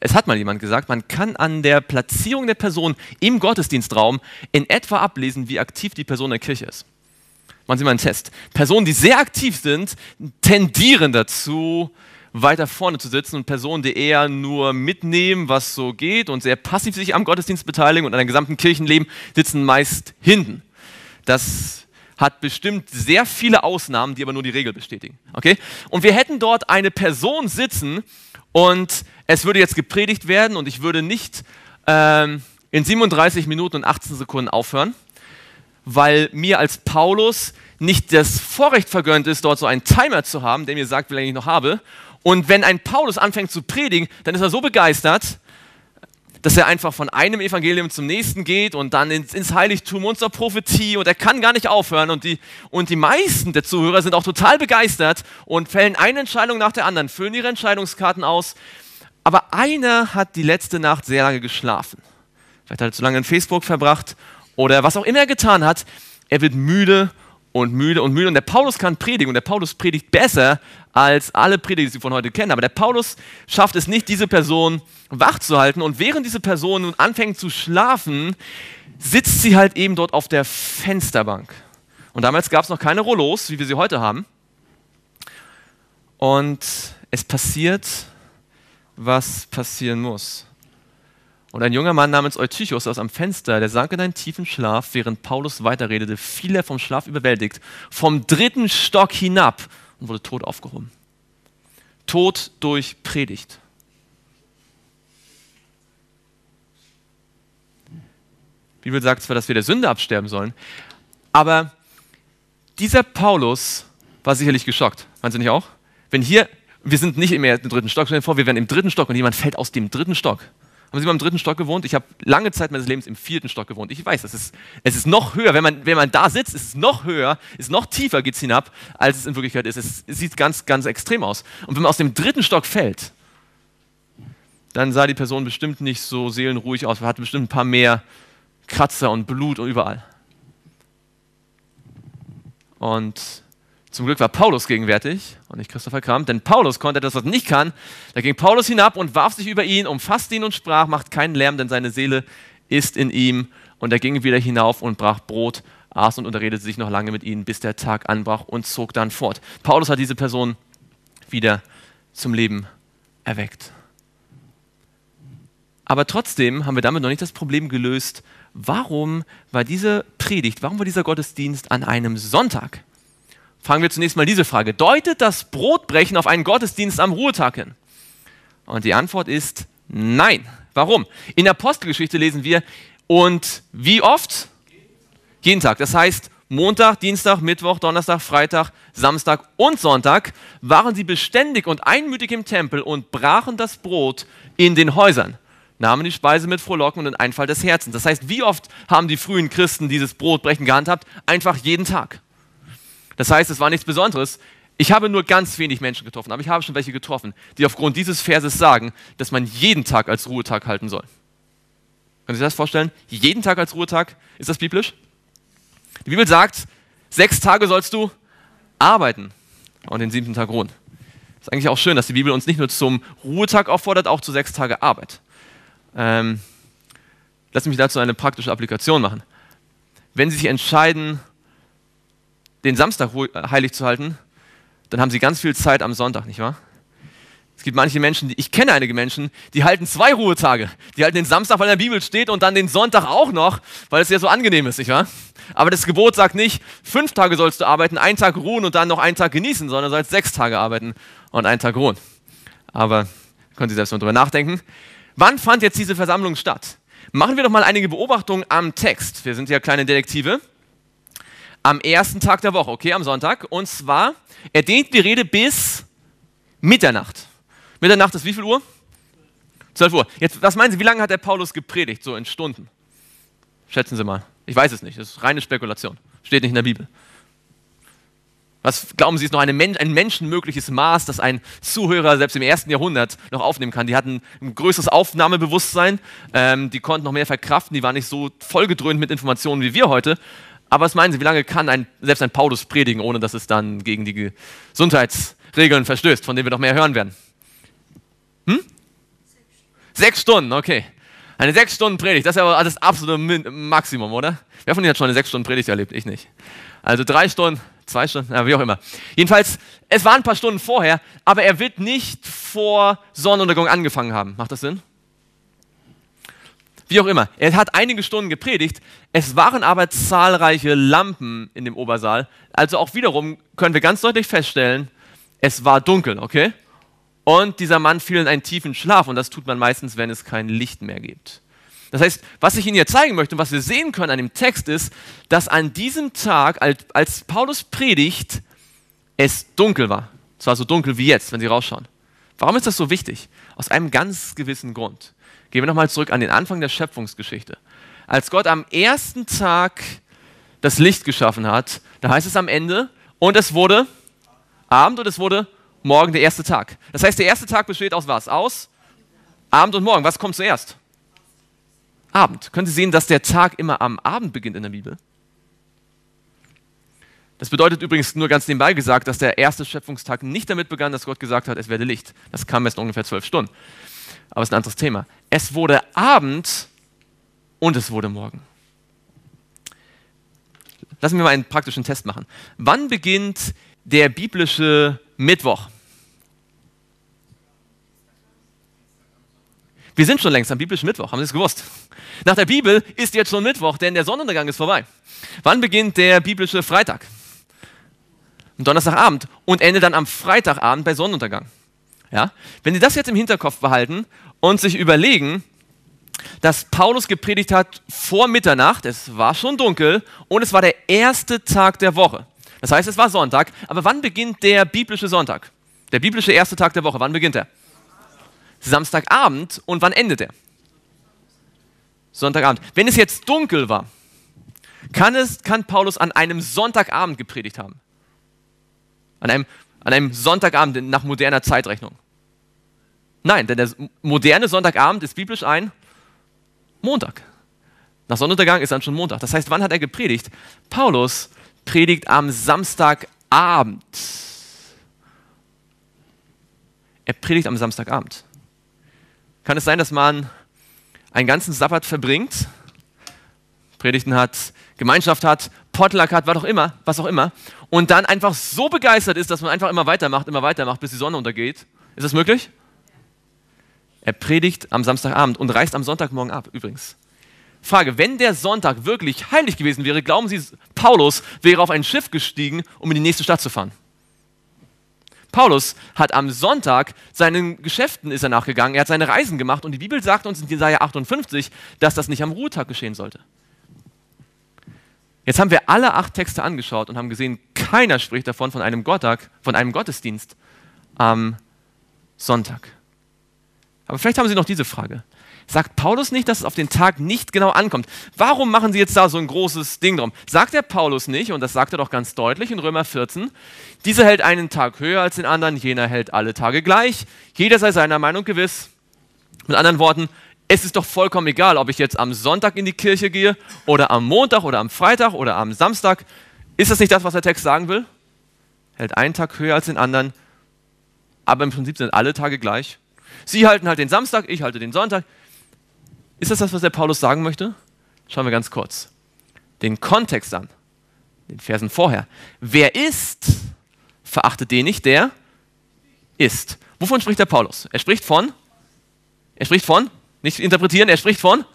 es hat mal jemand gesagt, man kann an der Platzierung der Person im Gottesdienstraum in etwa ablesen, wie aktiv die Person in der Kirche ist. Machen Sie mal einen Test. Personen, die sehr aktiv sind, tendieren dazu, weiter vorne zu sitzen und Personen, die eher nur mitnehmen, was so geht und sehr passiv sich am Gottesdienst beteiligen und an einem gesamten Kirchenleben, sitzen meist hinten. Das hat bestimmt sehr viele Ausnahmen, die aber nur die Regel bestätigen. Okay? Und wir hätten dort eine Person sitzen und es würde jetzt gepredigt werden und ich würde nicht ähm, in 37 Minuten und 18 Sekunden aufhören, weil mir als Paulus nicht das Vorrecht vergönnt ist, dort so einen Timer zu haben, der mir sagt, wie lange ich noch habe. Und wenn ein Paulus anfängt zu predigen, dann ist er so begeistert, dass er einfach von einem Evangelium zum nächsten geht und dann ins, ins Heiligtum zur Prophetie und er kann gar nicht aufhören. Und die, und die meisten der Zuhörer sind auch total begeistert und fällen eine Entscheidung nach der anderen, füllen ihre Entscheidungskarten aus, aber einer hat die letzte Nacht sehr lange geschlafen. Vielleicht hat er zu lange in Facebook verbracht oder was auch immer er getan hat. Er wird müde und müde und müde. Und der Paulus kann predigen und der Paulus predigt besser als alle Prediger, die Sie von heute kennen. Aber der Paulus schafft es nicht, diese Person wach zu halten. Und während diese Person nun anfängt zu schlafen, sitzt sie halt eben dort auf der Fensterbank. Und damals gab es noch keine Rollos, wie wir sie heute haben. Und es passiert was passieren muss. Und ein junger Mann namens Eutychus aus am Fenster, der sank in einen tiefen Schlaf, während Paulus weiterredete, fiel er vom Schlaf überwältigt, vom dritten Stock hinab und wurde tot aufgehoben. Tod durch Predigt. Die Bibel sagt zwar, dass wir der Sünde absterben sollen, aber dieser Paulus war sicherlich geschockt. Meinst du nicht auch? Wenn hier wir sind nicht im dritten Stock, stell dir vor, wir wären im dritten Stock und jemand fällt aus dem dritten Stock. Haben Sie mal im dritten Stock gewohnt? Ich habe lange Zeit meines Lebens im vierten Stock gewohnt. Ich weiß, es ist, es ist noch höher. Wenn man, wenn man da sitzt, ist es noch höher, ist noch tiefer, geht es hinab, als es in Wirklichkeit ist. Es, sieht ganz, ganz extrem aus. Und wenn man aus dem dritten Stock fällt, dann sah die Person bestimmt nicht so seelenruhig aus, hatte bestimmt ein paar mehr Kratzer und Blut und überall. Und zum Glück war Paulus gegenwärtig und nicht Christopher Kram, denn Paulus konnte das, was nicht kann. Da ging Paulus hinab und warf sich über ihn, umfasste ihn und sprach, macht keinen Lärm, denn seine Seele ist in ihm. Und er ging wieder hinauf und brach Brot, aß und unterredete sich noch lange mit ihnen, bis der Tag anbrach und zog dann fort. Paulus hat diese Person wieder zum Leben erweckt. Aber trotzdem haben wir damit noch nicht das Problem gelöst, warum war diese Predigt, warum war dieser Gottesdienst an einem Sonntag? Fangen wir zunächst mal diese Frage. Deutet das Brotbrechen auf einen Gottesdienst am Ruhetag hin? Und die Antwort ist nein. Warum? In der Apostelgeschichte lesen wir, und wie oft? Jeden Tag. Das heißt, Montag, Dienstag, Mittwoch, Donnerstag, Freitag, Samstag und Sonntag waren sie beständig und einmütig im Tempel und brachen das Brot in den Häusern, nahmen die Speise mit Frohlocken und den Einfall des Herzens. Das heißt, wie oft haben die frühen Christen dieses Brotbrechen gehandhabt? Einfach jeden Tag. Das heißt, es war nichts Besonderes. Ich habe nur ganz wenig Menschen getroffen, aber ich habe schon welche getroffen, die aufgrund dieses Verses sagen, dass man jeden Tag als Ruhetag halten soll. Können Sie sich das vorstellen? Jeden Tag als Ruhetag? Ist das biblisch? Die Bibel sagt, sechs Tage sollst du arbeiten und den siebten Tag ruhen. Ist eigentlich auch schön, dass die Bibel uns nicht nur zum Ruhetag auffordert, auch zu sechs Tage Arbeit. Ähm, lass mich dazu eine praktische Applikation machen. Wenn Sie sich entscheiden, den Samstag äh, heilig zu halten, dann haben sie ganz viel Zeit am Sonntag, nicht wahr? Es gibt manche Menschen, ich kenne einige Menschen, die halten zwei Ruhetage. Die halten den Samstag, weil in der Bibel steht, und dann den Sonntag auch noch, weil es ja so angenehm ist, nicht wahr? Aber das Gebot sagt nicht, fünf Tage sollst du arbeiten, einen Tag ruhen und dann noch einen Tag genießen, sondern du sollst sechs Tage arbeiten und einen Tag ruhen. Aber können Sie selbst mal drüber nachdenken. Wann fand jetzt diese Versammlung statt? Machen wir doch mal einige Beobachtungen am Text. Wir sind ja kleine Detektive am ersten Tag der Woche, okay, am Sonntag. Und zwar, er dehnt die Rede bis Mitternacht. Mitternacht ist wie viel Uhr? 12 Uhr. Jetzt, was meinen Sie, wie lange hat der Paulus gepredigt, so in Stunden? Schätzen Sie mal. Ich weiß es nicht, das ist reine Spekulation. Steht nicht in der Bibel. Was glauben Sie, ist noch Men ein menschenmögliches Maß, das ein Zuhörer selbst im ersten Jahrhundert noch aufnehmen kann? Die hatten ein größeres Aufnahmebewusstsein, ähm, die konnten noch mehr verkraften, die waren nicht so vollgedröhnt mit Informationen wie wir heute. Aber was meinen Sie, wie lange kann ein, selbst ein Paulus predigen, ohne dass es dann gegen die Gesundheitsregeln verstößt, von denen wir noch mehr hören werden? Hm? Sechs Stunden, okay. Eine sechs Stunden Predigt, das ist aber das absolute Maximum, oder? Wer von Ihnen hat schon eine sechs Stunden Predigt erlebt? Ich nicht. Also drei Stunden, zwei Stunden, wie auch immer. Jedenfalls, es waren ein paar Stunden vorher, aber er wird nicht vor Sonnenuntergang angefangen haben. Macht das Sinn? Wie auch immer, er hat einige Stunden gepredigt, es waren aber zahlreiche Lampen in dem Obersaal. Also auch wiederum können wir ganz deutlich feststellen, es war dunkel, okay? Und dieser Mann fiel in einen tiefen Schlaf und das tut man meistens, wenn es kein Licht mehr gibt. Das heißt, was ich Ihnen hier zeigen möchte und was wir sehen können an dem Text ist, dass an diesem Tag, als, Paulus predigt, es dunkel war. Zwar so dunkel wie jetzt, wenn Sie rausschauen. Warum ist das so wichtig? Aus einem ganz gewissen Grund. Gehen wir nochmal zurück an den Anfang der Schöpfungsgeschichte. Als Gott am ersten Tag das Licht geschaffen hat, da heißt es am Ende, und es wurde Abend und es wurde Morgen der erste Tag. Das heißt, der erste Tag besteht aus was? Aus Abend und Morgen. Was kommt zuerst? Abend. Können Sie sehen, dass der Tag immer am Abend beginnt in der Bibel? Das bedeutet übrigens nur ganz nebenbei gesagt, dass der erste Schöpfungstag nicht damit begann, dass Gott gesagt hat, es werde Licht. Das kam erst in ungefähr zwölf Stunden aber es ist ein anderes Thema. Es wurde Abend und es wurde Morgen. Lassen wir mal einen praktischen Test machen. Wann beginnt der biblische Mittwoch? Wir sind schon längst am biblischen Mittwoch, haben Sie es gewusst? Nach der Bibel ist jetzt schon Mittwoch, denn der Sonnenuntergang ist vorbei. Wann beginnt der biblische Freitag? Am Donnerstagabend und endet dann am Freitagabend bei Sonnenuntergang. Ja? Wenn Sie das jetzt im Hinterkopf behalten und sich überlegen, dass Paulus gepredigt hat vor Mitternacht, es war schon dunkel und es war der erste Tag der Woche. Das heißt, es war Sonntag, aber wann beginnt der biblische Sonntag? Der biblische erste Tag der Woche, wann beginnt er? Samstagabend und wann endet er? Sonntagabend. Wenn es jetzt dunkel war, kann, es, kann Paulus an einem Sonntagabend gepredigt haben. An einem, an einem Sonntagabend nach moderner Zeitrechnung. Nein, denn der moderne Sonntagabend ist biblisch ein Montag. Nach Sonnenuntergang ist dann schon Montag. Das heißt, wann hat er gepredigt? Paulus predigt am Samstagabend. Er predigt am Samstagabend. Kann es sein, dass man einen ganzen Sabbat verbringt, Predigten hat, Gemeinschaft hat, Potluck hat, was auch immer, was auch immer, und dann einfach so begeistert ist, dass man einfach immer weitermacht, immer weitermacht, bis die Sonne untergeht? Ist das möglich? Er predigt am Samstagabend und reist am Sonntagmorgen ab, übrigens. Frage, wenn der Sonntag wirklich heilig gewesen wäre, glauben Sie, Paulus wäre auf ein Schiff gestiegen, um in die nächste Stadt zu fahren? Paulus hat am Sonntag seinen Geschäften ist er nachgegangen, er hat seine Reisen gemacht und die Bibel sagt uns in Jesaja 58, dass das nicht am Ruhetag geschehen sollte. Jetzt haben wir alle acht Texte angeschaut und haben gesehen, keiner spricht davon von einem Gotttag, von einem Gottesdienst am Sonntag. Aber vielleicht haben Sie noch diese Frage. Sagt Paulus nicht, dass es auf den Tag nicht genau ankommt? Warum machen Sie jetzt da so ein großes Ding drum? Sagt der Paulus nicht, und das sagt er doch ganz deutlich in Römer 14, dieser hält einen Tag höher als den anderen, jener hält alle Tage gleich, jeder sei seiner Meinung gewiss. Mit anderen Worten, es ist doch vollkommen egal, ob ich jetzt am Sonntag in die Kirche gehe oder am Montag oder am Freitag oder am Samstag. Ist das nicht das, was der Text sagen will? Hält einen Tag höher als den anderen, aber im Prinzip sind alle Tage gleich Sie halten halt den Samstag, ich halte den Sonntag. Ist das das, was der Paulus sagen möchte? Schauen wir ganz kurz den Kontext an, den Versen vorher. Wer ist, verachtet den nicht, der ist. Wovon spricht der Paulus? Er spricht von, er spricht von, nicht interpretieren, er spricht von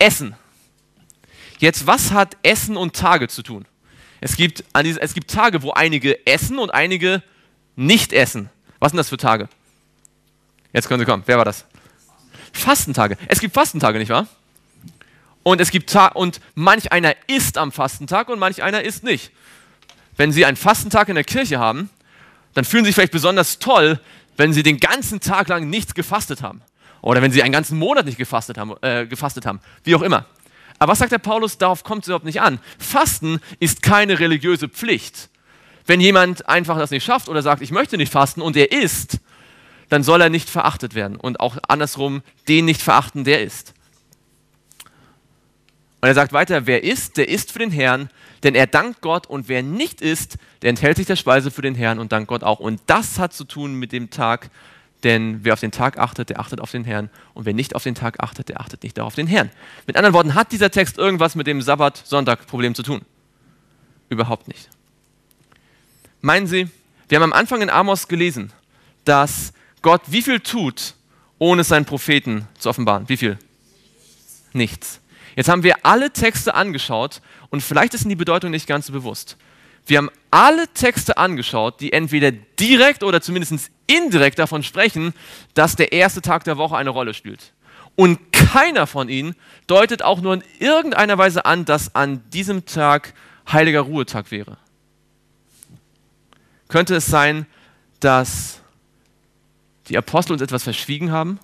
Essen. Jetzt, was hat Essen und Tage zu tun? Es gibt, es gibt Tage, wo einige essen und einige nicht essen. Was sind das für Tage? Jetzt können Sie kommen. Wer war das? Fastentage. Es gibt Fastentage, nicht wahr? Und es gibt Ta und manch einer isst am Fastentag und manch einer isst nicht. Wenn Sie einen Fastentag in der Kirche haben, dann fühlen Sie sich vielleicht besonders toll, wenn Sie den ganzen Tag lang nichts gefastet haben. Oder wenn Sie einen ganzen Monat nicht gefastet haben, äh, gefastet haben. Wie auch immer. Aber was sagt der Paulus? Darauf kommt es überhaupt nicht an. Fasten ist keine religiöse Pflicht. Wenn jemand einfach das nicht schafft oder sagt, ich möchte nicht fasten und er isst, dann soll er nicht verachtet werden und auch andersrum den nicht verachten, der ist. Und er sagt weiter, wer isst, der isst für den Herrn, denn er dankt Gott und wer nicht isst, der enthält sich der Speise für den Herrn und dankt Gott auch. Und das hat zu tun mit dem Tag, denn wer auf den Tag achtet, der achtet auf den Herrn und wer nicht auf den Tag achtet, der achtet nicht auf den Herrn. Mit anderen Worten, hat dieser Text irgendwas mit dem Sabbat-Sonntag-Problem zu tun? Überhaupt nicht. Meinen Sie, wir haben am Anfang in Amos gelesen, dass Gott wie viel tut, ohne seinen Propheten zu offenbaren? Wie viel? Nichts. Jetzt haben wir alle Texte angeschaut und vielleicht ist Ihnen die Bedeutung nicht ganz so bewusst. Wir haben alle Texte angeschaut, die entweder direkt oder zumindest indirekt davon sprechen, dass der erste Tag der Woche eine Rolle spielt. Und keiner von ihnen deutet auch nur in irgendeiner Weise an, dass an diesem Tag heiliger Ruhetag wäre. Könnte es sein, dass die Apostel uns etwas verschwiegen haben?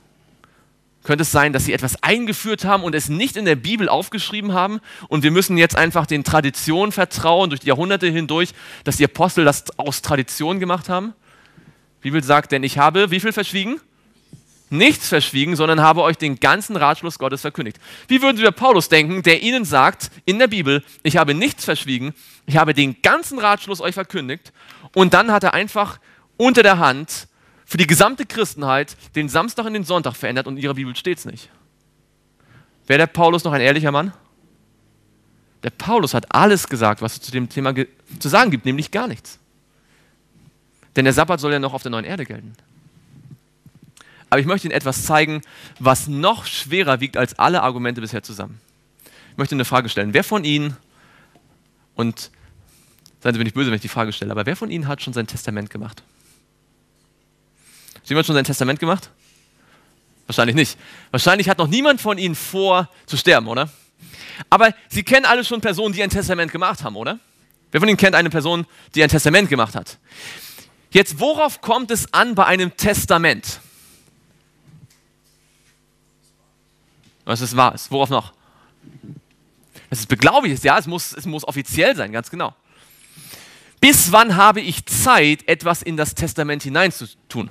Könnte es sein, dass sie etwas eingeführt haben und es nicht in der Bibel aufgeschrieben haben? Und wir müssen jetzt einfach den Traditionen vertrauen, durch die Jahrhunderte hindurch, dass die Apostel das aus Tradition gemacht haben? Die Bibel sagt, denn ich habe wie viel verschwiegen? Nichts verschwiegen, sondern habe euch den ganzen Ratschluss Gottes verkündigt. Wie würden Sie über Paulus denken, der ihnen sagt in der Bibel, ich habe nichts verschwiegen, ich habe den ganzen Ratschluss euch verkündigt und dann hat er einfach unter der Hand für die gesamte Christenheit den Samstag in den Sonntag verändert und in ihrer Bibel steht es nicht. Wäre der Paulus noch ein ehrlicher Mann? Der Paulus hat alles gesagt, was es zu dem Thema zu sagen gibt, nämlich gar nichts. Denn der Sabbat soll ja noch auf der neuen Erde gelten. Aber ich möchte Ihnen etwas zeigen, was noch schwerer wiegt als alle Argumente bisher zusammen. Ich möchte eine Frage stellen. Wer von Ihnen, und seien Sie mir nicht böse, wenn ich die Frage stelle, aber wer von Ihnen hat schon sein Testament gemacht? Hat jemand schon sein Testament gemacht? Wahrscheinlich nicht. Wahrscheinlich hat noch niemand von ihnen vor zu sterben, oder? Aber Sie kennen alle schon Personen, die ein Testament gemacht haben, oder? Wer von Ihnen kennt eine Person, die ein Testament gemacht hat? Jetzt, worauf kommt es an bei einem Testament? Was ist wahr Worauf noch? Dass es beglaubigt ist, ja, es muss, es muss offiziell sein, ganz genau. Bis wann habe ich Zeit, etwas in das Testament hineinzutun?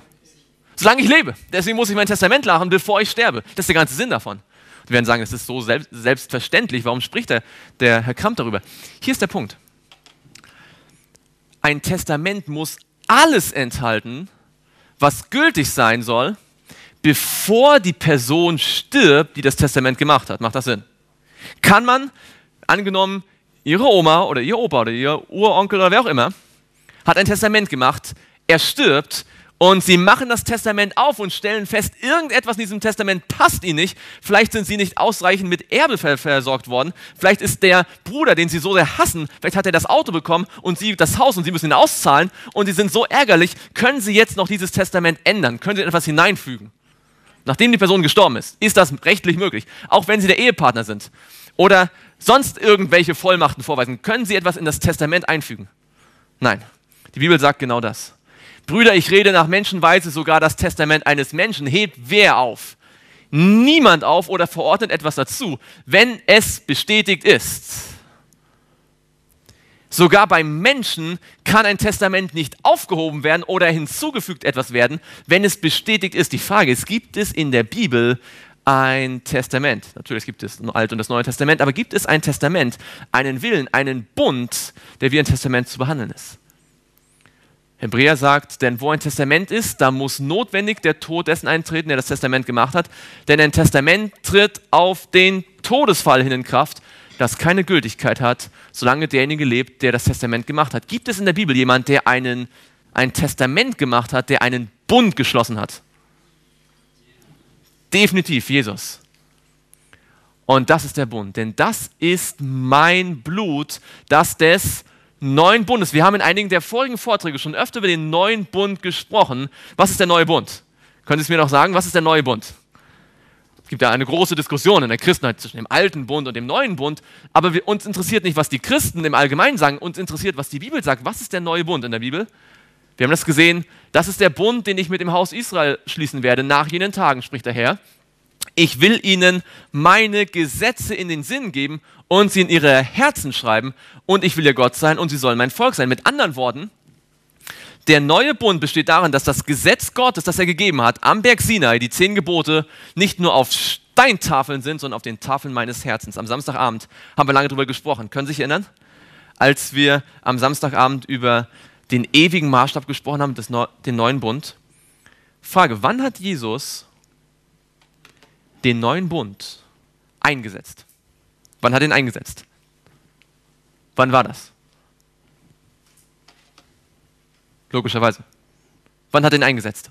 Solange ich lebe. Deswegen muss ich mein Testament lachen, bevor ich sterbe. Das ist der ganze Sinn davon. Und wir werden sagen, es ist so selbstverständlich. Warum spricht der, der Herr Kramp darüber? Hier ist der Punkt. Ein Testament muss alles enthalten, was gültig sein soll, bevor die Person stirbt, die das Testament gemacht hat. Macht das Sinn? Kann man, angenommen, ihre Oma oder ihr Opa oder ihr Uronkel oder wer auch immer, hat ein Testament gemacht, er stirbt, und sie machen das Testament auf und stellen fest, irgendetwas in diesem Testament passt ihnen nicht. Vielleicht sind sie nicht ausreichend mit Erbe versorgt worden. Vielleicht ist der Bruder, den sie so sehr hassen, vielleicht hat er das Auto bekommen und sie das Haus und sie müssen ihn auszahlen. Und sie sind so ärgerlich. Können sie jetzt noch dieses Testament ändern? Können sie etwas hineinfügen? Nachdem die Person gestorben ist, ist das rechtlich möglich. Auch wenn sie der Ehepartner sind oder sonst irgendwelche Vollmachten vorweisen, können sie etwas in das Testament einfügen? Nein. Die Bibel sagt genau das. Brüder, ich rede nach Menschenweise, sogar das Testament eines Menschen hebt wer auf? Niemand auf oder verordnet etwas dazu, wenn es bestätigt ist. Sogar beim Menschen kann ein Testament nicht aufgehoben werden oder hinzugefügt etwas werden, wenn es bestätigt ist. Die Frage ist, gibt es in der Bibel ein Testament? Natürlich gibt es ein Altes und das Neue Testament, aber gibt es ein Testament, einen Willen, einen Bund, der wie ein Testament zu behandeln ist? Hebräer sagt, denn wo ein Testament ist, da muss notwendig der Tod dessen eintreten, der das Testament gemacht hat. Denn ein Testament tritt auf den Todesfall hin in Kraft, das keine Gültigkeit hat, solange derjenige lebt, der das Testament gemacht hat. Gibt es in der Bibel jemanden, der einen, ein Testament gemacht hat, der einen Bund geschlossen hat? Definitiv Jesus. Und das ist der Bund, denn das ist mein Blut, das des neuen Bundes. Wir haben in einigen der vorigen Vorträge schon öfter über den neuen Bund gesprochen. Was ist der neue Bund? Können Sie es mir noch sagen? Was ist der neue Bund? Es gibt ja eine große Diskussion in der Christenheit zwischen dem alten Bund und dem neuen Bund, aber wir, uns interessiert nicht, was die Christen im Allgemeinen sagen, uns interessiert, was die Bibel sagt. Was ist der neue Bund in der Bibel? Wir haben das gesehen, das ist der Bund, den ich mit dem Haus Israel schließen werde nach jenen Tagen, spricht der Herr. Ich will ihnen meine Gesetze in den Sinn geben und sie in ihre Herzen schreiben und ich will ihr Gott sein und sie sollen mein Volk sein. Mit anderen Worten, der neue Bund besteht darin, dass das Gesetz Gottes, das er gegeben hat, am Berg Sinai, die zehn Gebote, nicht nur auf Steintafeln sind, sondern auf den Tafeln meines Herzens. Am Samstagabend haben wir lange darüber gesprochen. Können Sie sich erinnern? Als wir am Samstagabend über den ewigen Maßstab gesprochen haben, das den neuen Bund. Frage, wann hat Jesus den neuen Bund eingesetzt. Wann hat er ihn eingesetzt? Wann war das? Logischerweise. Wann hat er ihn eingesetzt?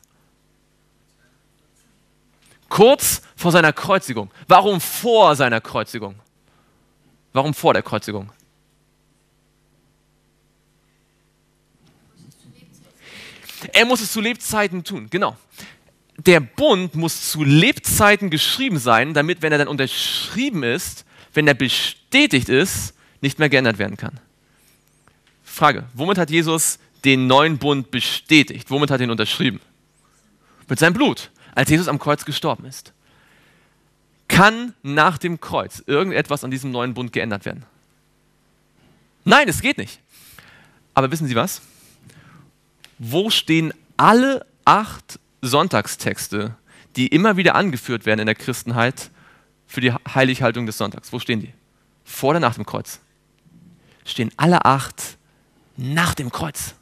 Kurz vor seiner Kreuzigung. Warum vor seiner Kreuzigung? Warum vor der Kreuzigung? Er muss es zu Lebzeiten tun, genau der Bund muss zu Lebzeiten geschrieben sein, damit, wenn er dann unterschrieben ist, wenn er bestätigt ist, nicht mehr geändert werden kann. Frage, womit hat Jesus den neuen Bund bestätigt? Womit hat er ihn unterschrieben? Mit seinem Blut, als Jesus am Kreuz gestorben ist. Kann nach dem Kreuz irgendetwas an diesem neuen Bund geändert werden? Nein, es geht nicht. Aber wissen Sie was? Wo stehen alle acht Sonntagstexte, die immer wieder angeführt werden in der Christenheit für die Heilighaltung des Sonntags. Wo stehen die? Vor oder nach dem Kreuz? Stehen alle acht nach dem Kreuz.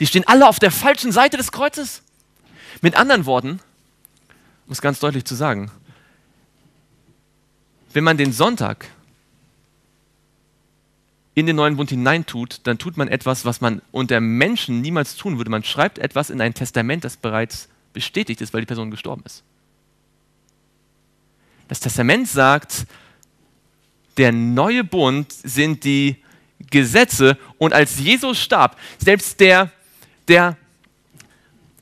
Die stehen alle auf der falschen Seite des Kreuzes. Mit anderen Worten, um es ganz deutlich zu sagen, wenn man den Sonntag in den neuen Bund hineintut, dann tut man etwas, was man unter Menschen niemals tun würde. Man schreibt etwas in ein Testament, das bereits bestätigt ist, weil die Person gestorben ist. Das Testament sagt, der neue Bund sind die Gesetze und als Jesus starb, selbst der, der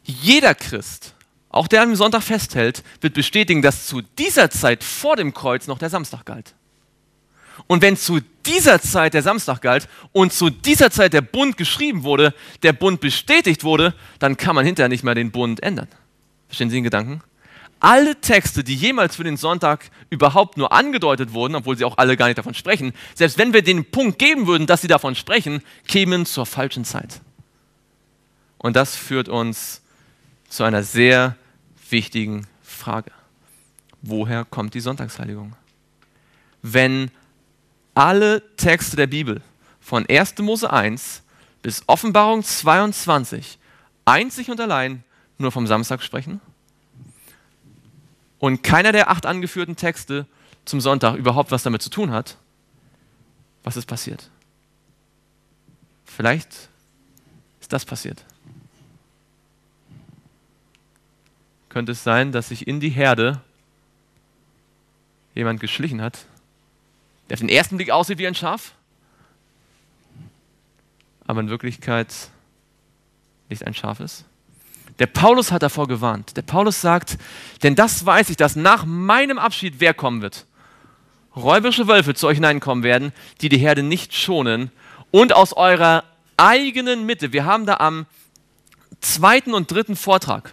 jeder Christ, auch der am Sonntag festhält, wird bestätigen, dass zu dieser Zeit vor dem Kreuz noch der Samstag galt. Und wenn zu dieser Zeit der Samstag galt und zu dieser Zeit der Bund geschrieben wurde, der Bund bestätigt wurde, dann kann man hinterher nicht mehr den Bund ändern. Verstehen Sie den Gedanken? Alle Texte, die jemals für den Sonntag überhaupt nur angedeutet wurden, obwohl sie auch alle gar nicht davon sprechen, selbst wenn wir den Punkt geben würden, dass sie davon sprechen, kämen zur falschen Zeit. Und das führt uns zu einer sehr wichtigen Frage. Woher kommt die Sonntagsheiligung? Wenn alle Texte der Bibel von 1. Mose 1 bis Offenbarung 22 einzig und allein nur vom Samstag sprechen. Und keiner der acht angeführten Texte zum Sonntag überhaupt was damit zu tun hat. Was ist passiert? Vielleicht ist das passiert. Könnte es sein, dass sich in die Herde jemand geschlichen hat, der auf den ersten Blick aussieht wie ein Schaf, aber in Wirklichkeit nicht ein Schaf ist? Der Paulus hat davor gewarnt. Der Paulus sagt, denn das weiß ich, dass nach meinem Abschied wer kommen wird. Räuberische Wölfe zu euch hineinkommen werden, die die Herde nicht schonen und aus eurer eigenen Mitte. Wir haben da am zweiten und dritten Vortrag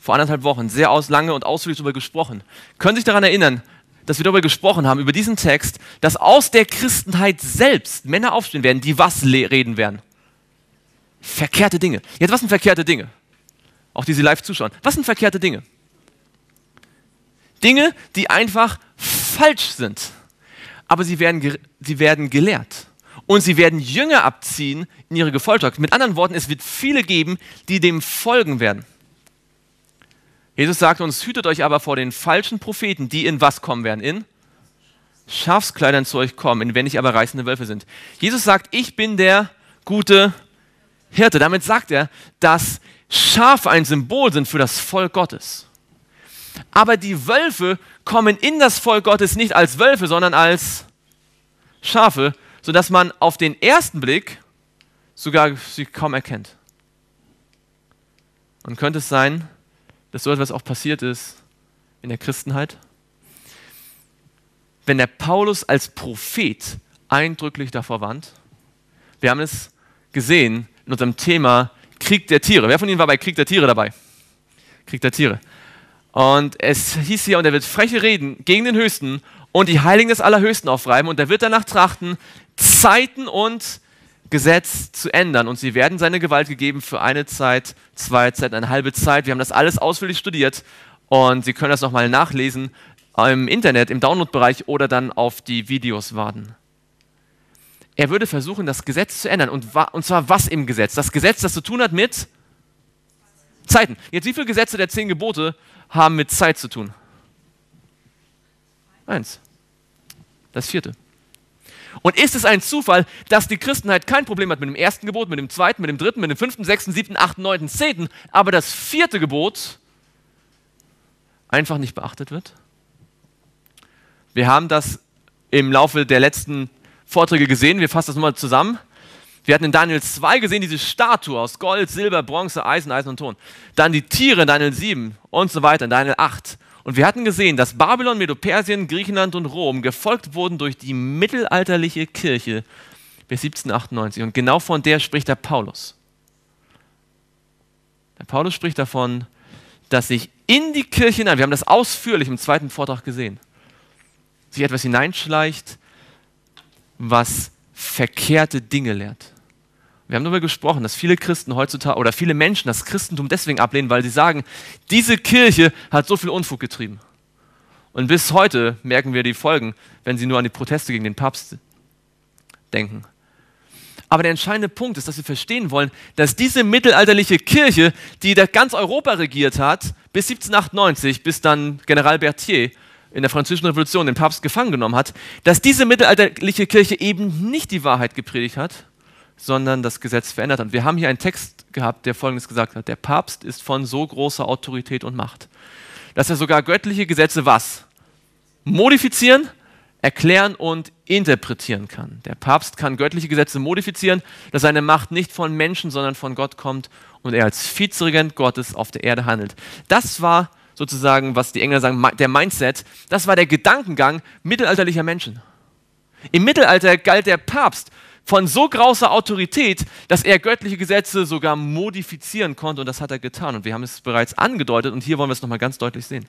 vor anderthalb Wochen sehr aus, lange und ausführlich darüber gesprochen. Können Sie sich daran erinnern, dass wir darüber gesprochen haben, über diesen Text, dass aus der Christenheit selbst Männer aufstehen werden, die was reden werden? Verkehrte Dinge. Jetzt, was sind verkehrte Dinge? auch die Sie live zuschauen. Was sind verkehrte Dinge? Dinge, die einfach falsch sind. Aber sie werden, sie werden gelehrt. Und sie werden Jünger abziehen in ihre Gefolgschaft. Mit anderen Worten, es wird viele geben, die dem folgen werden. Jesus sagt uns, hütet euch aber vor den falschen Propheten, die in was kommen werden? In Schafskleidern zu euch kommen, in wenn nicht aber reißende Wölfe sind. Jesus sagt, ich bin der gute Hirte. Damit sagt er, dass Schafe ein Symbol sind für das Volk Gottes. Aber die Wölfe kommen in das Volk Gottes nicht als Wölfe, sondern als Schafe, sodass man auf den ersten Blick sogar sie kaum erkennt. Und könnte es sein, dass so etwas auch passiert ist in der Christenheit? Wenn der Paulus als Prophet eindrücklich davor warnt, wir haben es gesehen in unserem Thema Krieg der Tiere. Wer von Ihnen war bei Krieg der Tiere dabei? Krieg der Tiere. Und es hieß hier, und er wird freche Reden gegen den Höchsten und die Heiligen des Allerhöchsten aufreiben, und er wird danach trachten, Zeiten und Gesetz zu ändern. Und sie werden seine Gewalt gegeben für eine Zeit, zwei Zeiten, eine halbe Zeit. Wir haben das alles ausführlich studiert und Sie können das nochmal nachlesen im Internet, im Downloadbereich oder dann auf die Videos warten. Er würde versuchen, das Gesetz zu ändern. Und, und zwar was im Gesetz? Das Gesetz, das zu tun hat mit Zeiten. Jetzt, wie viele Gesetze der zehn Gebote haben mit Zeit zu tun? Eins. Das vierte. Und ist es ein Zufall, dass die Christenheit kein Problem hat mit dem ersten Gebot, mit dem zweiten, mit dem dritten, mit dem fünften, sechsten, siebten, achten, neunten, zehnten, aber das vierte Gebot einfach nicht beachtet wird? Wir haben das im Laufe der letzten Vorträge gesehen. Wir fassen das nochmal zusammen. Wir hatten in Daniel 2 gesehen, diese Statue aus Gold, Silber, Bronze, Eisen, Eisen und Ton. Dann die Tiere in Daniel 7 und so weiter, in Daniel 8. Und wir hatten gesehen, dass Babylon, Medopersien, Griechenland und Rom gefolgt wurden durch die mittelalterliche Kirche bis 1798. Und genau von der spricht der Paulus. Der Paulus spricht davon, dass sich in die Kirche hinein, wir haben das ausführlich im zweiten Vortrag gesehen, sich etwas hineinschleicht, was verkehrte Dinge lehrt. Wir haben darüber gesprochen, dass viele Christen heutzutage oder viele Menschen das Christentum deswegen ablehnen, weil sie sagen, diese Kirche hat so viel Unfug getrieben. Und bis heute merken wir die Folgen, wenn sie nur an die Proteste gegen den Papst denken. Aber der entscheidende Punkt ist, dass wir verstehen wollen, dass diese mittelalterliche Kirche, die da ganz Europa regiert hat, bis 1798, bis dann General Berthier in der Französischen Revolution den Papst gefangen genommen hat, dass diese mittelalterliche Kirche eben nicht die Wahrheit gepredigt hat, sondern das Gesetz verändert hat. wir haben hier einen Text gehabt, der Folgendes gesagt hat. Der Papst ist von so großer Autorität und Macht, dass er sogar göttliche Gesetze was? Modifizieren, erklären und interpretieren kann. Der Papst kann göttliche Gesetze modifizieren, dass seine Macht nicht von Menschen, sondern von Gott kommt und er als Vizeregent Gottes auf der Erde handelt. Das war sozusagen, was die Engländer sagen, der Mindset, das war der Gedankengang mittelalterlicher Menschen. Im Mittelalter galt der Papst von so grauser Autorität, dass er göttliche Gesetze sogar modifizieren konnte und das hat er getan. Und wir haben es bereits angedeutet und hier wollen wir es nochmal ganz deutlich sehen.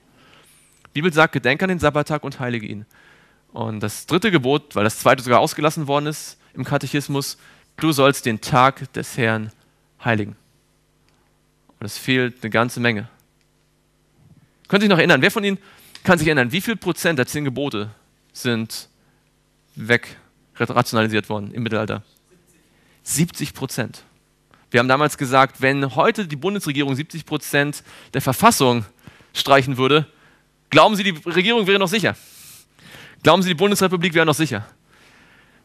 Die Bibel sagt, gedenke an den Sabbattag und heilige ihn. Und das dritte Gebot, weil das zweite sogar ausgelassen worden ist im Katechismus, du sollst den Tag des Herrn heiligen. Und es fehlt eine ganze Menge. Können Sie sich noch erinnern? Wer von Ihnen kann sich erinnern, wie viel Prozent der zehn Gebote sind wegrationalisiert worden im Mittelalter? 70 Prozent. Wir haben damals gesagt, wenn heute die Bundesregierung 70 Prozent der Verfassung streichen würde, glauben Sie, die Regierung wäre noch sicher? Glauben Sie, die Bundesrepublik wäre noch sicher?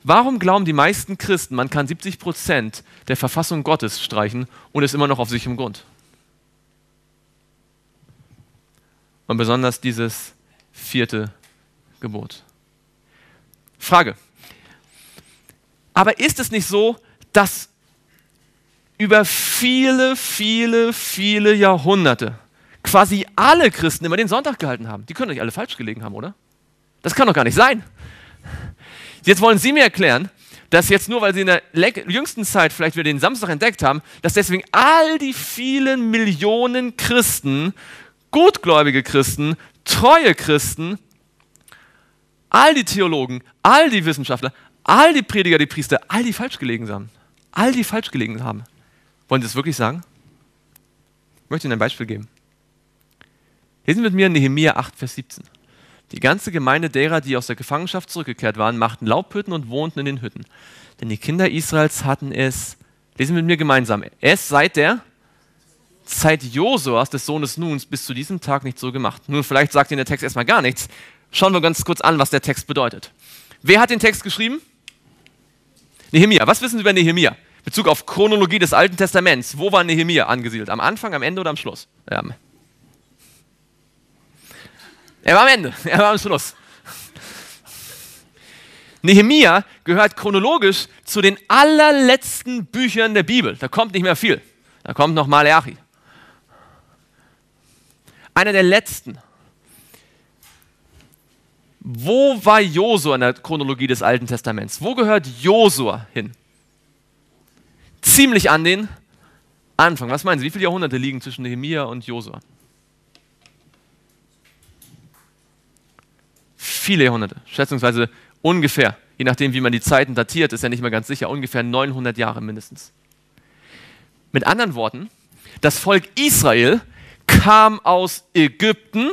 Warum glauben die meisten Christen, man kann 70 Prozent der Verfassung Gottes streichen und ist immer noch auf sich im Grund? Und besonders dieses vierte Gebot. Frage. Aber ist es nicht so, dass über viele, viele, viele Jahrhunderte quasi alle Christen immer den Sonntag gehalten haben? Die können doch nicht alle falsch gelegen haben, oder? Das kann doch gar nicht sein. Jetzt wollen Sie mir erklären, dass jetzt nur, weil sie in der jüngsten Zeit vielleicht wieder den Samstag entdeckt haben, dass deswegen all die vielen Millionen Christen gutgläubige Christen, treue Christen, all die Theologen, all die Wissenschaftler, all die Prediger, die Priester, all die falsch gelegen haben. All die falsch gelegen haben. Wollen Sie das wirklich sagen? Ich möchte Ihnen ein Beispiel geben. Lesen Sie mit mir Nehemiah 8, Vers 17. Die ganze Gemeinde derer, die aus der Gefangenschaft zurückgekehrt waren, machten Laubhütten und wohnten in den Hütten. Denn die Kinder Israels hatten es, lesen wir mit mir gemeinsam, es seit der Zeit Josuas, des Sohnes Nuns, bis zu diesem Tag nicht so gemacht. Nun, vielleicht sagt Ihnen der Text erstmal gar nichts. Schauen wir ganz kurz an, was der Text bedeutet. Wer hat den Text geschrieben? Nehemia. Was wissen Sie über Nehemia? Bezug auf Chronologie des Alten Testaments. Wo war Nehemia angesiedelt? Am Anfang, am Ende oder am Schluss? Ja. Er war am Ende, er war am Schluss. Nehemia gehört chronologisch zu den allerletzten Büchern der Bibel. Da kommt nicht mehr viel. Da kommt noch Malachi einer der letzten. Wo war Josua in der Chronologie des Alten Testaments? Wo gehört Josua hin? Ziemlich an den Anfang. Was meinen Sie, wie viele Jahrhunderte liegen zwischen Nehemia und Josua? Viele Jahrhunderte, schätzungsweise ungefähr, je nachdem, wie man die Zeiten datiert, ist ja nicht mehr ganz sicher, ungefähr 900 Jahre mindestens. Mit anderen Worten, das Volk Israel kam aus Ägypten,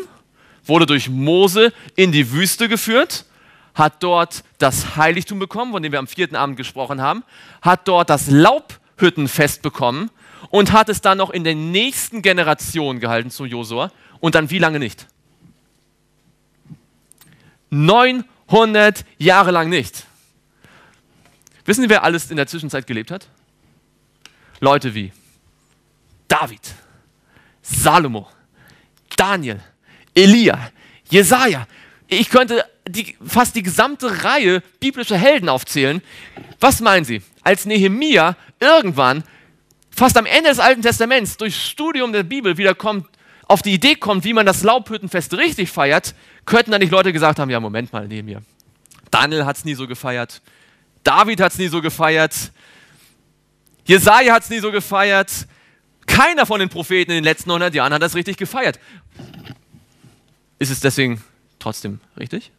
wurde durch Mose in die Wüste geführt, hat dort das Heiligtum bekommen, von dem wir am vierten Abend gesprochen haben, hat dort das Laubhüttenfest bekommen und hat es dann noch in der nächsten Generation gehalten zu Josua und dann wie lange nicht? 900 Jahre lang nicht. Wissen Sie, wer alles in der Zwischenzeit gelebt hat? Leute wie David, Salomo, Daniel, Elia, Jesaja. Ich könnte die, fast die gesamte Reihe biblischer Helden aufzählen. Was meinen Sie, als Nehemia irgendwann, fast am Ende des Alten Testaments, durch Studium der Bibel wieder kommt, auf die Idee kommt, wie man das Laubhüttenfest richtig feiert, könnten dann nicht Leute gesagt haben, ja, Moment mal, Nehemia. Daniel hat es nie so gefeiert. David hat es nie so gefeiert. Jesaja hat es nie so gefeiert. Keiner von den Propheten in den letzten 100 Jahren hat das richtig gefeiert. Ist es deswegen trotzdem richtig?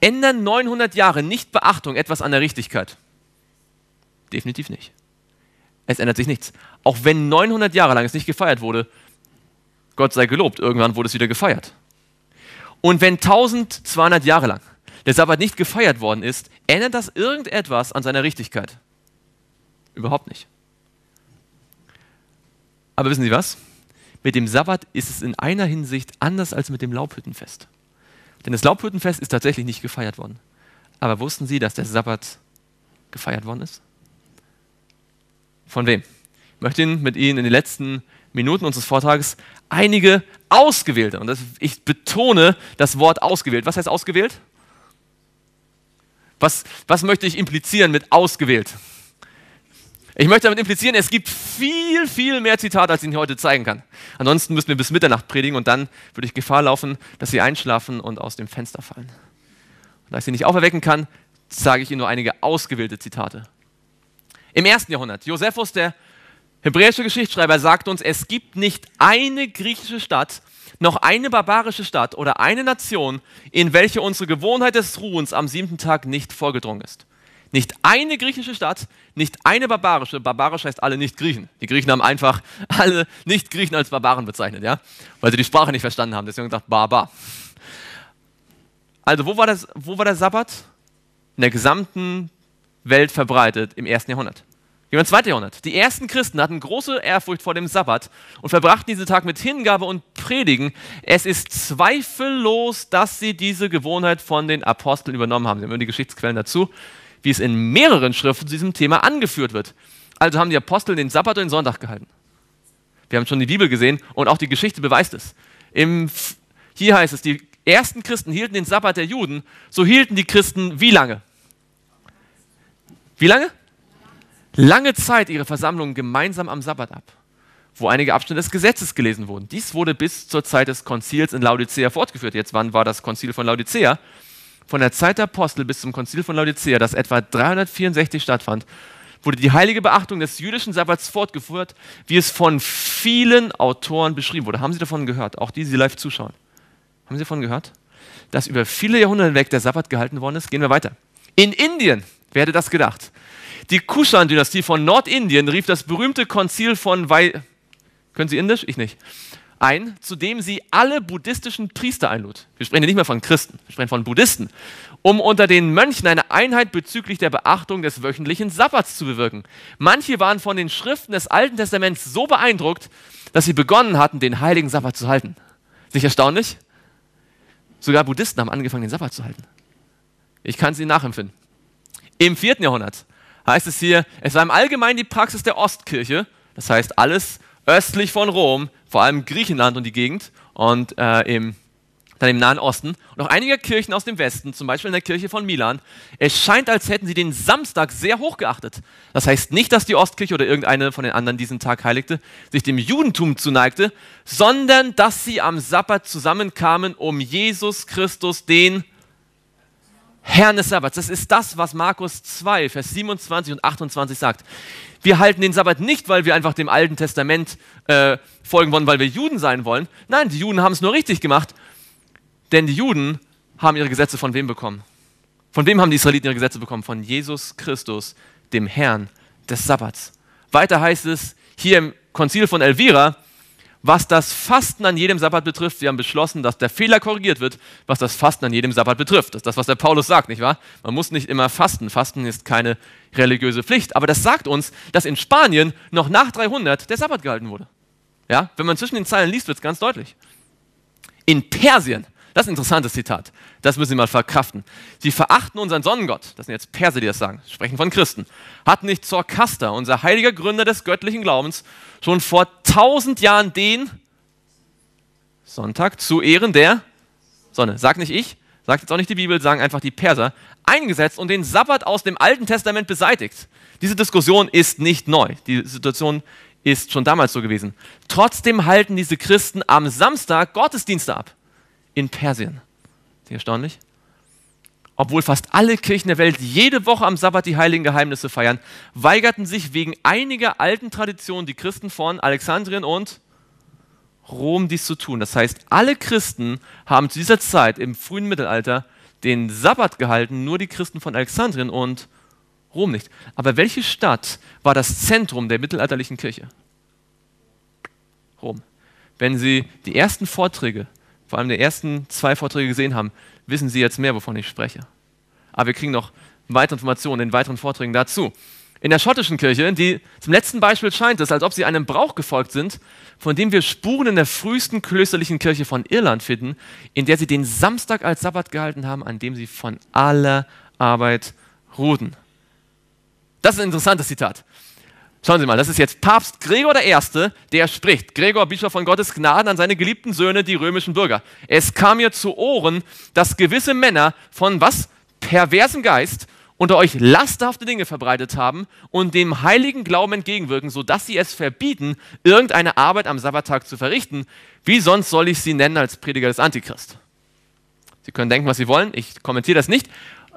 Ändern 900 Jahre nicht Beachtung etwas an der Richtigkeit? Definitiv nicht. Es ändert sich nichts. Auch wenn 900 Jahre lang es nicht gefeiert wurde, Gott sei gelobt, irgendwann wurde es wieder gefeiert. Und wenn 1200 Jahre lang der Sabbat nicht gefeiert worden ist, ändert das irgendetwas an seiner Richtigkeit? Überhaupt nicht. Aber wissen Sie was? Mit dem Sabbat ist es in einer Hinsicht anders als mit dem Laubhüttenfest. Denn das Laubhüttenfest ist tatsächlich nicht gefeiert worden. Aber wussten Sie, dass der Sabbat gefeiert worden ist? Von wem? Ich möchte Ihnen mit Ihnen in den letzten Minuten unseres Vortrags einige Ausgewählte, und das, ich betone das Wort ausgewählt. Was heißt ausgewählt? Was, was möchte ich implizieren mit ausgewählt? Ich möchte damit implizieren, es gibt viel, viel mehr Zitate, als ich Ihnen heute zeigen kann. Ansonsten müssen wir bis Mitternacht predigen und dann würde ich Gefahr laufen, dass Sie einschlafen und aus dem Fenster fallen. Und da ich Sie nicht auferwecken kann, sage ich Ihnen nur einige ausgewählte Zitate. Im ersten Jahrhundert, Josephus, der hebräische Geschichtsschreiber, sagt uns, es gibt nicht eine griechische Stadt, noch eine barbarische Stadt oder eine Nation, in welche unsere Gewohnheit des Ruhens am siebten Tag nicht vorgedrungen ist. Nicht eine griechische Stadt, nicht eine barbarische. Barbarisch heißt alle Nicht-Griechen. Die Griechen haben einfach alle Nicht-Griechen als Barbaren bezeichnet, ja? Weil sie die Sprache nicht verstanden haben. Deswegen gesagt, Barbar. Also, wo war, das, wo war der Sabbat? In der gesamten Welt verbreitet im ersten Jahrhundert. Gehen wir ins zweite Jahrhundert. Die ersten Christen hatten große Ehrfurcht vor dem Sabbat und verbrachten diesen Tag mit Hingabe und Predigen. Es ist zweifellos, dass sie diese Gewohnheit von den Aposteln übernommen haben. Sie haben immer die Geschichtsquellen dazu wie es in mehreren Schriften zu diesem Thema angeführt wird. Also haben die Apostel den Sabbat und den Sonntag gehalten. Wir haben schon die Bibel gesehen und auch die Geschichte beweist es. Im, hier heißt es, die ersten Christen hielten den Sabbat der Juden, so hielten die Christen wie lange? Wie lange? Lange Zeit ihre Versammlungen gemeinsam am Sabbat ab, wo einige Abschnitte des Gesetzes gelesen wurden. Dies wurde bis zur Zeit des Konzils in Laodicea fortgeführt. Jetzt, wann war das Konzil von Laodicea? von der Zeit der Apostel bis zum Konzil von Laodicea, das etwa 364 stattfand, wurde die heilige Beachtung des jüdischen Sabbats fortgeführt, wie es von vielen Autoren beschrieben wurde. Haben Sie davon gehört? Auch die, die live zuschauen. Haben Sie davon gehört? Dass über viele Jahrhunderte hinweg der Sabbat gehalten worden ist? Gehen wir weiter. In Indien, wer hätte das gedacht? Die Kushan-Dynastie von Nordindien rief das berühmte Konzil von Vai. Können Sie Indisch? Ich nicht ein, zu dem sie alle buddhistischen Priester einlud. Wir sprechen ja nicht mehr von Christen, wir sprechen von Buddhisten, um unter den Mönchen eine Einheit bezüglich der Beachtung des wöchentlichen Sabbats zu bewirken. Manche waren von den Schriften des Alten Testaments so beeindruckt, dass sie begonnen hatten, den heiligen Sabbat zu halten. Nicht erstaunlich? Sogar Buddhisten haben angefangen, den Sabbat zu halten. Ich kann es Ihnen nachempfinden. Im vierten Jahrhundert heißt es hier, es war im Allgemeinen die Praxis der Ostkirche, das heißt alles östlich von Rom, vor allem Griechenland und die Gegend und äh, im, dann im Nahen Osten und auch einige Kirchen aus dem Westen, zum Beispiel in der Kirche von Milan. Es scheint, als hätten sie den Samstag sehr hoch geachtet. Das heißt nicht, dass die Ostkirche oder irgendeine von den anderen diesen Tag heiligte, sich dem Judentum zuneigte, sondern dass sie am Sabbat zusammenkamen, um Jesus Christus, den Herrn des Sabbats. Das ist das, was Markus 2, Vers 27 und 28 sagt. Wir halten den Sabbat nicht, weil wir einfach dem Alten Testament äh, folgen wollen, weil wir Juden sein wollen. Nein, die Juden haben es nur richtig gemacht, denn die Juden haben ihre Gesetze von wem bekommen? Von wem haben die Israeliten ihre Gesetze bekommen? Von Jesus Christus, dem Herrn des Sabbats. Weiter heißt es hier im Konzil von Elvira, was das Fasten an jedem Sabbat betrifft. Sie haben beschlossen, dass der Fehler korrigiert wird, was das Fasten an jedem Sabbat betrifft. Das ist das, was der Paulus sagt, nicht wahr? Man muss nicht immer fasten. Fasten ist keine religiöse Pflicht. Aber das sagt uns, dass in Spanien noch nach 300 der Sabbat gehalten wurde. Ja? Wenn man zwischen den Zeilen liest, wird es ganz deutlich. In Persien das ist ein interessantes Zitat. Das müssen Sie mal verkraften. Sie verachten unseren Sonnengott, das sind jetzt Perser, die das sagen, Sie sprechen von Christen. Hat nicht Zorkaster, unser heiliger Gründer des göttlichen Glaubens, schon vor tausend Jahren den Sonntag zu Ehren der Sonne, sagt nicht ich, sagt jetzt auch nicht die Bibel, sagen einfach die Perser, eingesetzt und den Sabbat aus dem Alten Testament beseitigt. Diese Diskussion ist nicht neu. Die Situation ist schon damals so gewesen. Trotzdem halten diese Christen am Samstag Gottesdienste ab in Persien. Ist erstaunlich? Obwohl fast alle Kirchen der Welt jede Woche am Sabbat die heiligen Geheimnisse feiern, weigerten sich wegen einiger alten Traditionen die Christen von Alexandrien und Rom dies zu tun. Das heißt, alle Christen haben zu dieser Zeit im frühen Mittelalter den Sabbat gehalten, nur die Christen von Alexandrien und Rom nicht. Aber welche Stadt war das Zentrum der mittelalterlichen Kirche? Rom. Wenn Sie die ersten Vorträge vor allem der ersten zwei Vorträge gesehen haben, wissen Sie jetzt mehr, wovon ich spreche. Aber wir kriegen noch weitere Informationen in weiteren Vorträgen dazu. In der schottischen Kirche, die zum letzten Beispiel scheint es, als ob sie einem Brauch gefolgt sind, von dem wir Spuren in der frühesten klösterlichen Kirche von Irland finden, in der sie den Samstag als Sabbat gehalten haben, an dem sie von aller Arbeit ruhten. Das ist ein interessantes Zitat. Schauen Sie mal, das ist jetzt Papst Gregor I., der spricht. Gregor, Bischof von Gottes Gnaden, an seine geliebten Söhne, die römischen Bürger. Es kam mir zu Ohren, dass gewisse Männer von was? Perversen Geist unter euch lasterhafte Dinge verbreitet haben und dem heiligen Glauben entgegenwirken, sodass sie es verbieten, irgendeine Arbeit am Sabbattag zu verrichten. Wie sonst soll ich sie nennen als Prediger des Antichrist? Sie können denken, was Sie wollen. Ich kommentiere das nicht.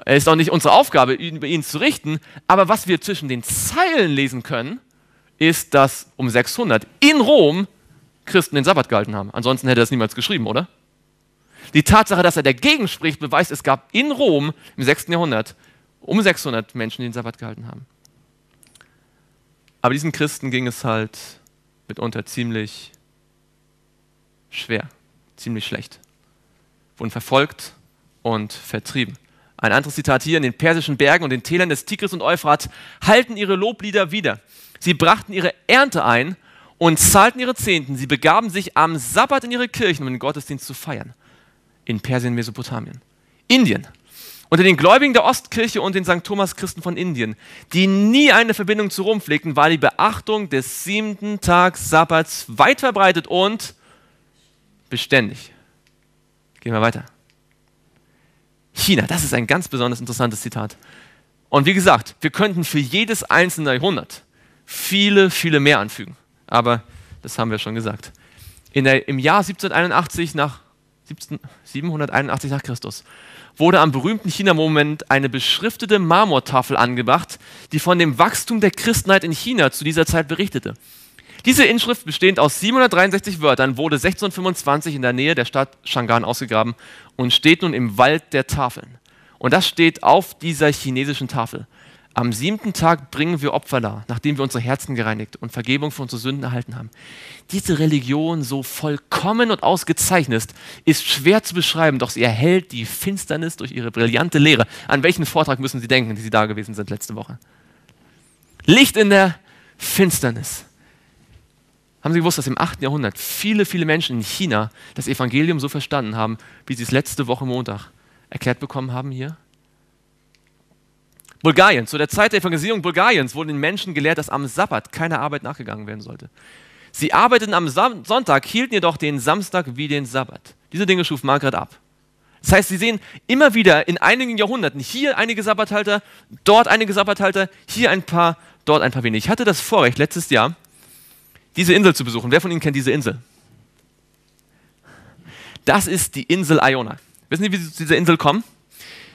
Es ist auch nicht unsere Aufgabe, über ihn zu richten, aber was wir zwischen den Zeilen lesen können, ist, dass um 600 in Rom Christen den Sabbat gehalten haben. Ansonsten hätte er es niemals geschrieben, oder? Die Tatsache, dass er dagegen spricht, beweist, es gab in Rom im 6. Jahrhundert um 600 Menschen, die den Sabbat gehalten haben. Aber diesen Christen ging es halt mitunter ziemlich schwer, ziemlich schlecht. Wurden verfolgt und vertrieben. Ein anderes Zitat hier, in den persischen Bergen und den Tälern des Tigris und Euphrat halten ihre Loblieder wieder. Sie brachten ihre Ernte ein und zahlten ihre Zehnten. Sie begaben sich am Sabbat in ihre Kirchen, um den Gottesdienst zu feiern. In Persien, Mesopotamien. Indien. Unter den Gläubigen der Ostkirche und den St. Thomas Christen von Indien, die nie eine Verbindung zu Rom pflegten, war die Beachtung des siebten Tags Sabbats weit verbreitet und beständig. Gehen wir weiter. China. Das ist ein ganz besonders interessantes Zitat. Und wie gesagt, wir könnten für jedes einzelne Jahrhundert viele, viele mehr anfügen. Aber das haben wir schon gesagt. Der, Im Jahr 1781 nach, 17, 781 nach Christus wurde am berühmten China-Moment eine beschriftete Marmortafel angebracht, die von dem Wachstum der Christenheit in China zu dieser Zeit berichtete. Diese Inschrift, bestehend aus 763 Wörtern, wurde 1625 in der Nähe der Stadt Shangan ausgegraben und steht nun im Wald der Tafeln. Und das steht auf dieser chinesischen Tafel. Am siebten Tag bringen wir Opfer dar, nachdem wir unsere Herzen gereinigt und Vergebung für unsere Sünden erhalten haben. Diese Religion, so vollkommen und ausgezeichnet, ist schwer zu beschreiben, doch sie erhält die Finsternis durch ihre brillante Lehre. An welchen Vortrag müssen Sie denken, die Sie da gewesen sind letzte Woche? Licht in der Finsternis. Haben Sie gewusst, dass im 8. Jahrhundert viele, viele Menschen in China das Evangelium so verstanden haben, wie sie es letzte Woche Montag erklärt bekommen haben hier? Bulgarien, zu der Zeit der Evangelisierung Bulgariens wurden den Menschen gelehrt, dass am Sabbat keine Arbeit nachgegangen werden sollte. Sie arbeiteten am Sam Sonntag, hielten jedoch den Samstag wie den Sabbat. Diese Dinge schuf Margaret ab. Das heißt, Sie sehen immer wieder in einigen Jahrhunderten hier einige Sabbathalter, dort einige Sabbathalter, hier ein paar, dort ein paar wenige. Ich hatte das Vorrecht letztes Jahr, diese Insel zu besuchen. Wer von Ihnen kennt diese Insel? Das ist die Insel Iona. Wissen Sie, wie Sie zu dieser Insel kommen?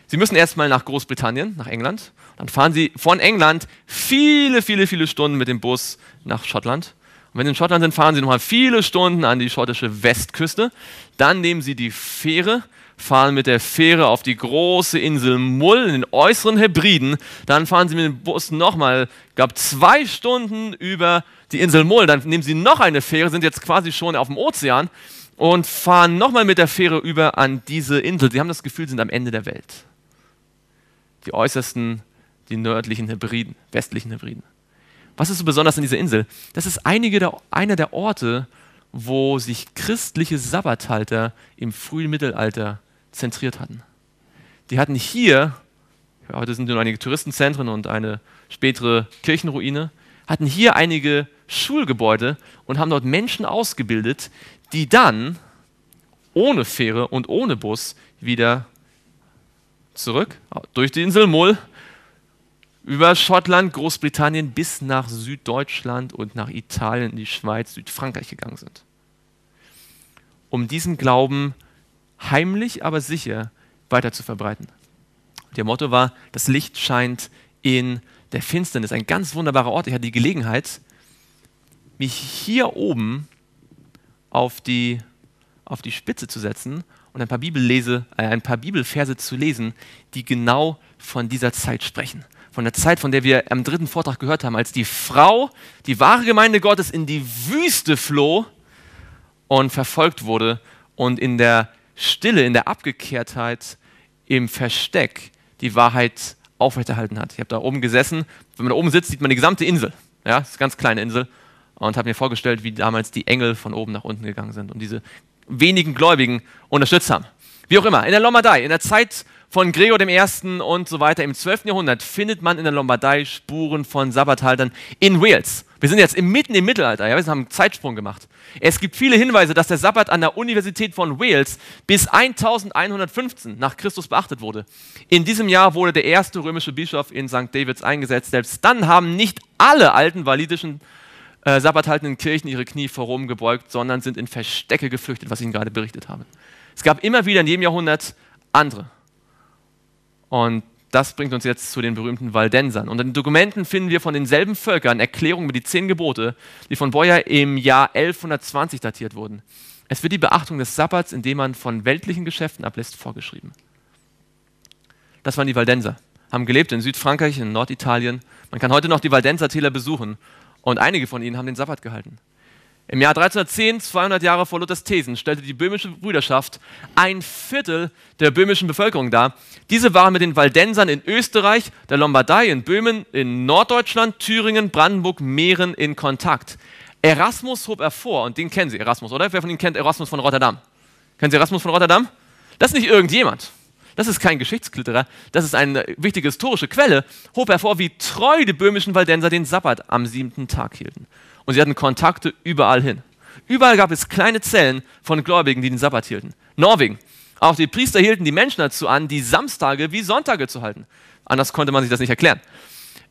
Sie müssen erstmal nach Großbritannien, nach England. Dann fahren Sie von England viele, viele, viele Stunden mit dem Bus nach Schottland. Und wenn Sie in Schottland sind, fahren Sie nochmal viele Stunden an die schottische Westküste. Dann nehmen Sie die Fähre, fahren mit der Fähre auf die große Insel Mull in den äußeren Hebriden. Dann fahren Sie mit dem Bus nochmal, ich glaube, zwei Stunden über die Insel Mull, dann nehmen sie noch eine Fähre, sind jetzt quasi schon auf dem Ozean und fahren nochmal mit der Fähre über an diese Insel. Sie haben das Gefühl, sie sind am Ende der Welt. Die äußersten, die nördlichen Hebriden, westlichen Hebriden. Was ist so besonders an dieser Insel? Das ist der, einer der Orte, wo sich christliche Sabbathalter im frühen Mittelalter zentriert hatten. Die hatten hier, heute sind nur einige Touristenzentren und eine spätere Kirchenruine, hatten hier einige Schulgebäude und haben dort Menschen ausgebildet, die dann ohne Fähre und ohne Bus wieder zurück durch die Insel Mull über Schottland, Großbritannien bis nach Süddeutschland und nach Italien, die Schweiz, Südfrankreich gegangen sind. Um diesen Glauben heimlich, aber sicher weiter zu verbreiten. Der Motto war, das Licht scheint in der Finsternis. Ein ganz wunderbarer Ort. Ich hatte die Gelegenheit, mich hier oben auf die, auf die Spitze zu setzen und ein paar, Bibellese, äh, ein paar Bibelverse zu lesen, die genau von dieser Zeit sprechen. Von der Zeit, von der wir am dritten Vortrag gehört haben, als die Frau, die wahre Gemeinde Gottes, in die Wüste floh und verfolgt wurde und in der Stille, in der Abgekehrtheit, im Versteck die Wahrheit aufrechterhalten hat. Ich habe da oben gesessen. Wenn man da oben sitzt, sieht man die gesamte Insel. Ja, das ist eine ganz kleine Insel und habe mir vorgestellt, wie damals die Engel von oben nach unten gegangen sind und diese wenigen Gläubigen unterstützt haben. Wie auch immer, in der Lombardei, in der Zeit von Gregor I. und so weiter im 12. Jahrhundert findet man in der Lombardei Spuren von Sabbathaltern in Wales. Wir sind jetzt mitten im Mittelalter, ja, wir haben einen Zeitsprung gemacht. Es gibt viele Hinweise, dass der Sabbat an der Universität von Wales bis 1115 nach Christus beachtet wurde. In diesem Jahr wurde der erste römische Bischof in St. Davids eingesetzt. Selbst dann haben nicht alle alten walidischen äh, Sabbat haltenden Kirchen ihre Knie vor Rom gebeugt, sondern sind in Verstecke geflüchtet, was ich Ihnen gerade berichtet habe. Es gab immer wieder in jedem Jahrhundert andere. Und das bringt uns jetzt zu den berühmten Waldensern. Und in den Dokumenten finden wir von denselben Völkern Erklärungen über die zehn Gebote, die von Beuer im Jahr 1120 datiert wurden. Es wird die Beachtung des Sabbats, indem man von weltlichen Geschäften ablässt, vorgeschrieben. Das waren die Waldenser, haben gelebt in Südfrankreich, in Norditalien. Man kann heute noch die Waldenser-Täler besuchen und einige von ihnen haben den Sabbat gehalten. Im Jahr 1310, 200 Jahre vor Luthers Thesen, stellte die böhmische Brüderschaft ein Viertel der böhmischen Bevölkerung dar. Diese waren mit den Waldensern in Österreich, der Lombardei, in Böhmen, in Norddeutschland, Thüringen, Brandenburg, Mähren in Kontakt. Erasmus hob hervor, und den kennen Sie, Erasmus, oder? Wer von Ihnen kennt Erasmus von Rotterdam? Kennen Sie Erasmus von Rotterdam? Das ist nicht irgendjemand das ist kein Geschichtsklitterer, das ist eine wichtige historische Quelle, hob hervor, wie treu die böhmischen Waldenser den Sabbat am siebten Tag hielten. Und sie hatten Kontakte überall hin. Überall gab es kleine Zellen von Gläubigen, die den Sabbat hielten. Norwegen. Auch die Priester hielten die Menschen dazu an, die Samstage wie Sonntage zu halten. Anders konnte man sich das nicht erklären.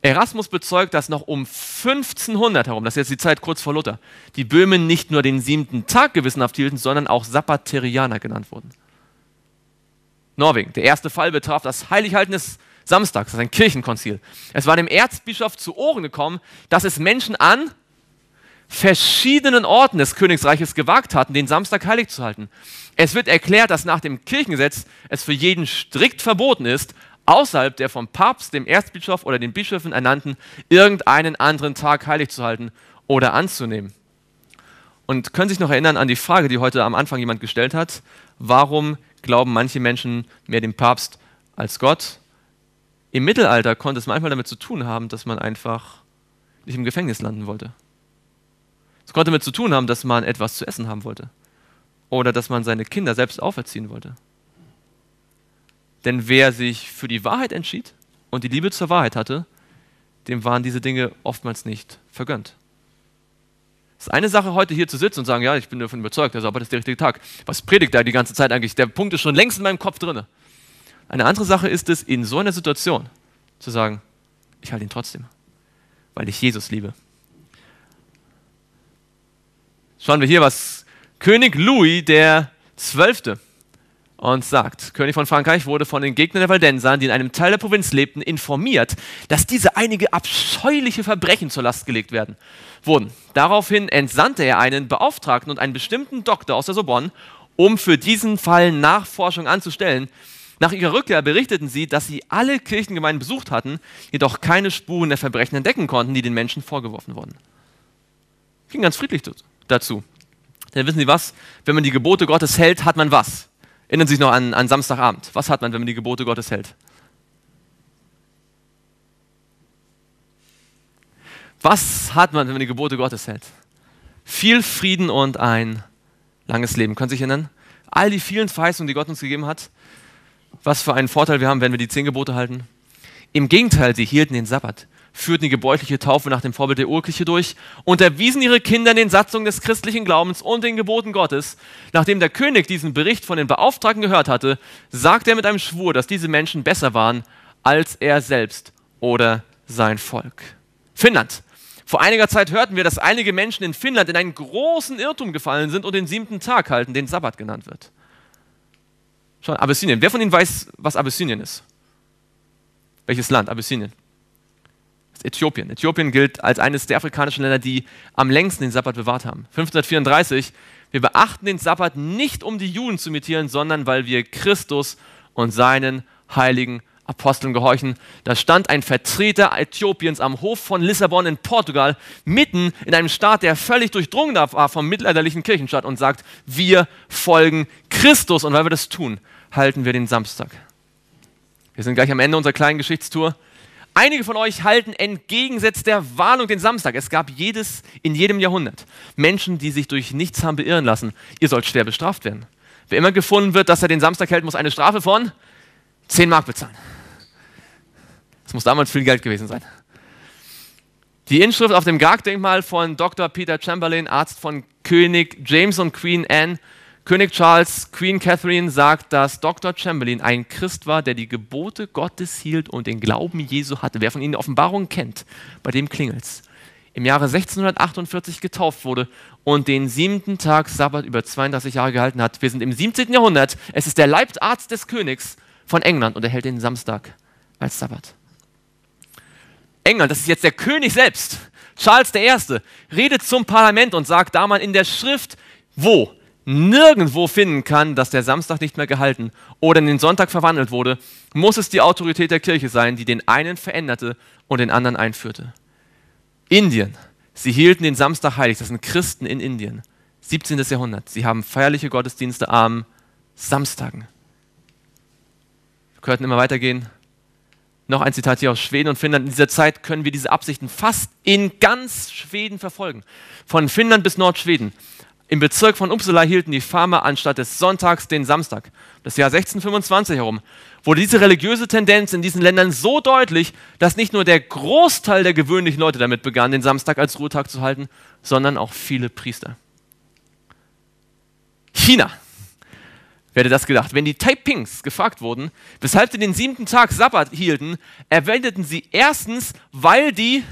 Erasmus bezeugt, dass noch um 1500 herum, das ist jetzt die Zeit kurz vor Luther, die Böhmen nicht nur den siebten Tag gewissenhaft hielten, sondern auch Sabbaterianer genannt wurden. Norwegen. Der erste Fall betraf das Heilighalten des Samstags, das ist ein Kirchenkonzil. Es war dem Erzbischof zu Ohren gekommen, dass es Menschen an verschiedenen Orten des Königreiches gewagt hatten, den Samstag heilig zu halten. Es wird erklärt, dass nach dem Kirchengesetz es für jeden strikt verboten ist, außerhalb der vom Papst, dem Erzbischof oder den Bischöfen ernannten, irgendeinen anderen Tag heilig zu halten oder anzunehmen. Und können Sie sich noch erinnern an die Frage, die heute am Anfang jemand gestellt hat, warum glauben manche Menschen mehr dem Papst als Gott. Im Mittelalter konnte es manchmal damit zu tun haben, dass man einfach nicht im Gefängnis landen wollte. Es konnte damit zu tun haben, dass man etwas zu essen haben wollte. Oder dass man seine Kinder selbst auferziehen wollte. Denn wer sich für die Wahrheit entschied und die Liebe zur Wahrheit hatte, dem waren diese Dinge oftmals nicht vergönnt. Es ist eine Sache, heute hier zu sitzen und sagen, ja, ich bin davon überzeugt, also, aber das ist der richtige Tag. Was predigt er die ganze Zeit eigentlich? Der Punkt ist schon längst in meinem Kopf drin. Eine andere Sache ist es, in so einer Situation zu sagen, ich halte ihn trotzdem, weil ich Jesus liebe. Schauen wir hier, was König Louis der Zwölfte und sagt, König von Frankreich wurde von den Gegnern der Valdensern, die in einem Teil der Provinz lebten, informiert, dass diese einige abscheuliche Verbrechen zur Last gelegt werden, wurden. Daraufhin entsandte er einen Beauftragten und einen bestimmten Doktor aus der Sorbonne, um für diesen Fall Nachforschung anzustellen. Nach ihrer Rückkehr berichteten sie, dass sie alle Kirchengemeinden besucht hatten, jedoch keine Spuren der Verbrechen entdecken konnten, die den Menschen vorgeworfen wurden. Ging ganz friedlich dazu. Denn wissen Sie was? Wenn man die Gebote Gottes hält, hat man was? Erinnern Sie sich noch an, an Samstagabend. Was hat man, wenn man die Gebote Gottes hält? Was hat man, wenn man die Gebote Gottes hält? Viel Frieden und ein langes Leben. Können Sie sich erinnern? All die vielen Verheißungen, die Gott uns gegeben hat. Was für einen Vorteil wir haben, wenn wir die zehn Gebote halten. Im Gegenteil, sie hielten den Sabbat führten die gebräuchliche Taufe nach dem Vorbild der Urkirche durch, und erwiesen ihre Kinder in den Satzungen des christlichen Glaubens und den Geboten Gottes. Nachdem der König diesen Bericht von den Beauftragten gehört hatte, sagte er mit einem Schwur, dass diese Menschen besser waren als er selbst oder sein Volk. Finnland. Vor einiger Zeit hörten wir, dass einige Menschen in Finnland in einen großen Irrtum gefallen sind und den siebten Tag halten, den Sabbat genannt wird. Schon Abyssinien. Wer von Ihnen weiß, was Abyssinien ist? Welches Land? Abyssinien. Äthiopien. Äthiopien gilt als eines der afrikanischen Länder, die am längsten den Sabbat bewahrt haben. 534, wir beachten den Sabbat nicht, um die Juden zu imitieren, sondern weil wir Christus und seinen heiligen Aposteln gehorchen. Da stand ein Vertreter Äthiopiens am Hof von Lissabon in Portugal, mitten in einem Staat, der völlig durchdrungen war vom mittelalterlichen Kirchenstaat und sagt, wir folgen Christus und weil wir das tun, halten wir den Samstag. Wir sind gleich am Ende unserer kleinen Geschichtstour. Einige von euch halten entgegensetzt der Warnung den Samstag. Es gab jedes in jedem Jahrhundert Menschen, die sich durch nichts haben beirren lassen. Ihr sollt schwer bestraft werden. Wer immer gefunden wird, dass er den Samstag hält, muss eine Strafe von 10 Mark bezahlen. Das muss damals viel Geld gewesen sein. Die Inschrift auf dem gag von Dr. Peter Chamberlain, Arzt von König James und Queen Anne, König Charles, Queen Catherine sagt, dass Dr. Chamberlain ein Christ war, der die Gebote Gottes hielt und den Glauben Jesu hatte. Wer von Ihnen Offenbarungen kennt, bei dem klingelt's. Im Jahre 1648 getauft wurde und den siebten Tag Sabbat über 32 Jahre gehalten hat. Wir sind im 17. Jahrhundert. Es ist der Leibarzt des Königs von England und er hält den Samstag als Sabbat. England, das ist jetzt der König selbst, Charles I., redet zum Parlament und sagt da man in der Schrift, wo nirgendwo finden kann, dass der Samstag nicht mehr gehalten oder in den Sonntag verwandelt wurde, muss es die Autorität der Kirche sein, die den einen veränderte und den anderen einführte. Indien. Sie hielten den Samstag heilig. Das sind Christen in Indien. 17. Jahrhundert. Sie haben feierliche Gottesdienste am Samstagen. Wir könnten immer weitergehen. Noch ein Zitat hier aus Schweden und Finnland. In dieser Zeit können wir diese Absichten fast in ganz Schweden verfolgen. Von Finnland bis Nordschweden im Bezirk von Uppsala hielten die Farmer anstatt des Sonntags den Samstag, das Jahr 1625 herum, wurde diese religiöse Tendenz in diesen Ländern so deutlich, dass nicht nur der Großteil der gewöhnlichen Leute damit begann, den Samstag als Ruhetag zu halten, sondern auch viele Priester. China. Wer hätte das gedacht? Wenn die Taipings gefragt wurden, weshalb sie den siebten Tag Sabbat hielten, erwähnten sie erstens, weil die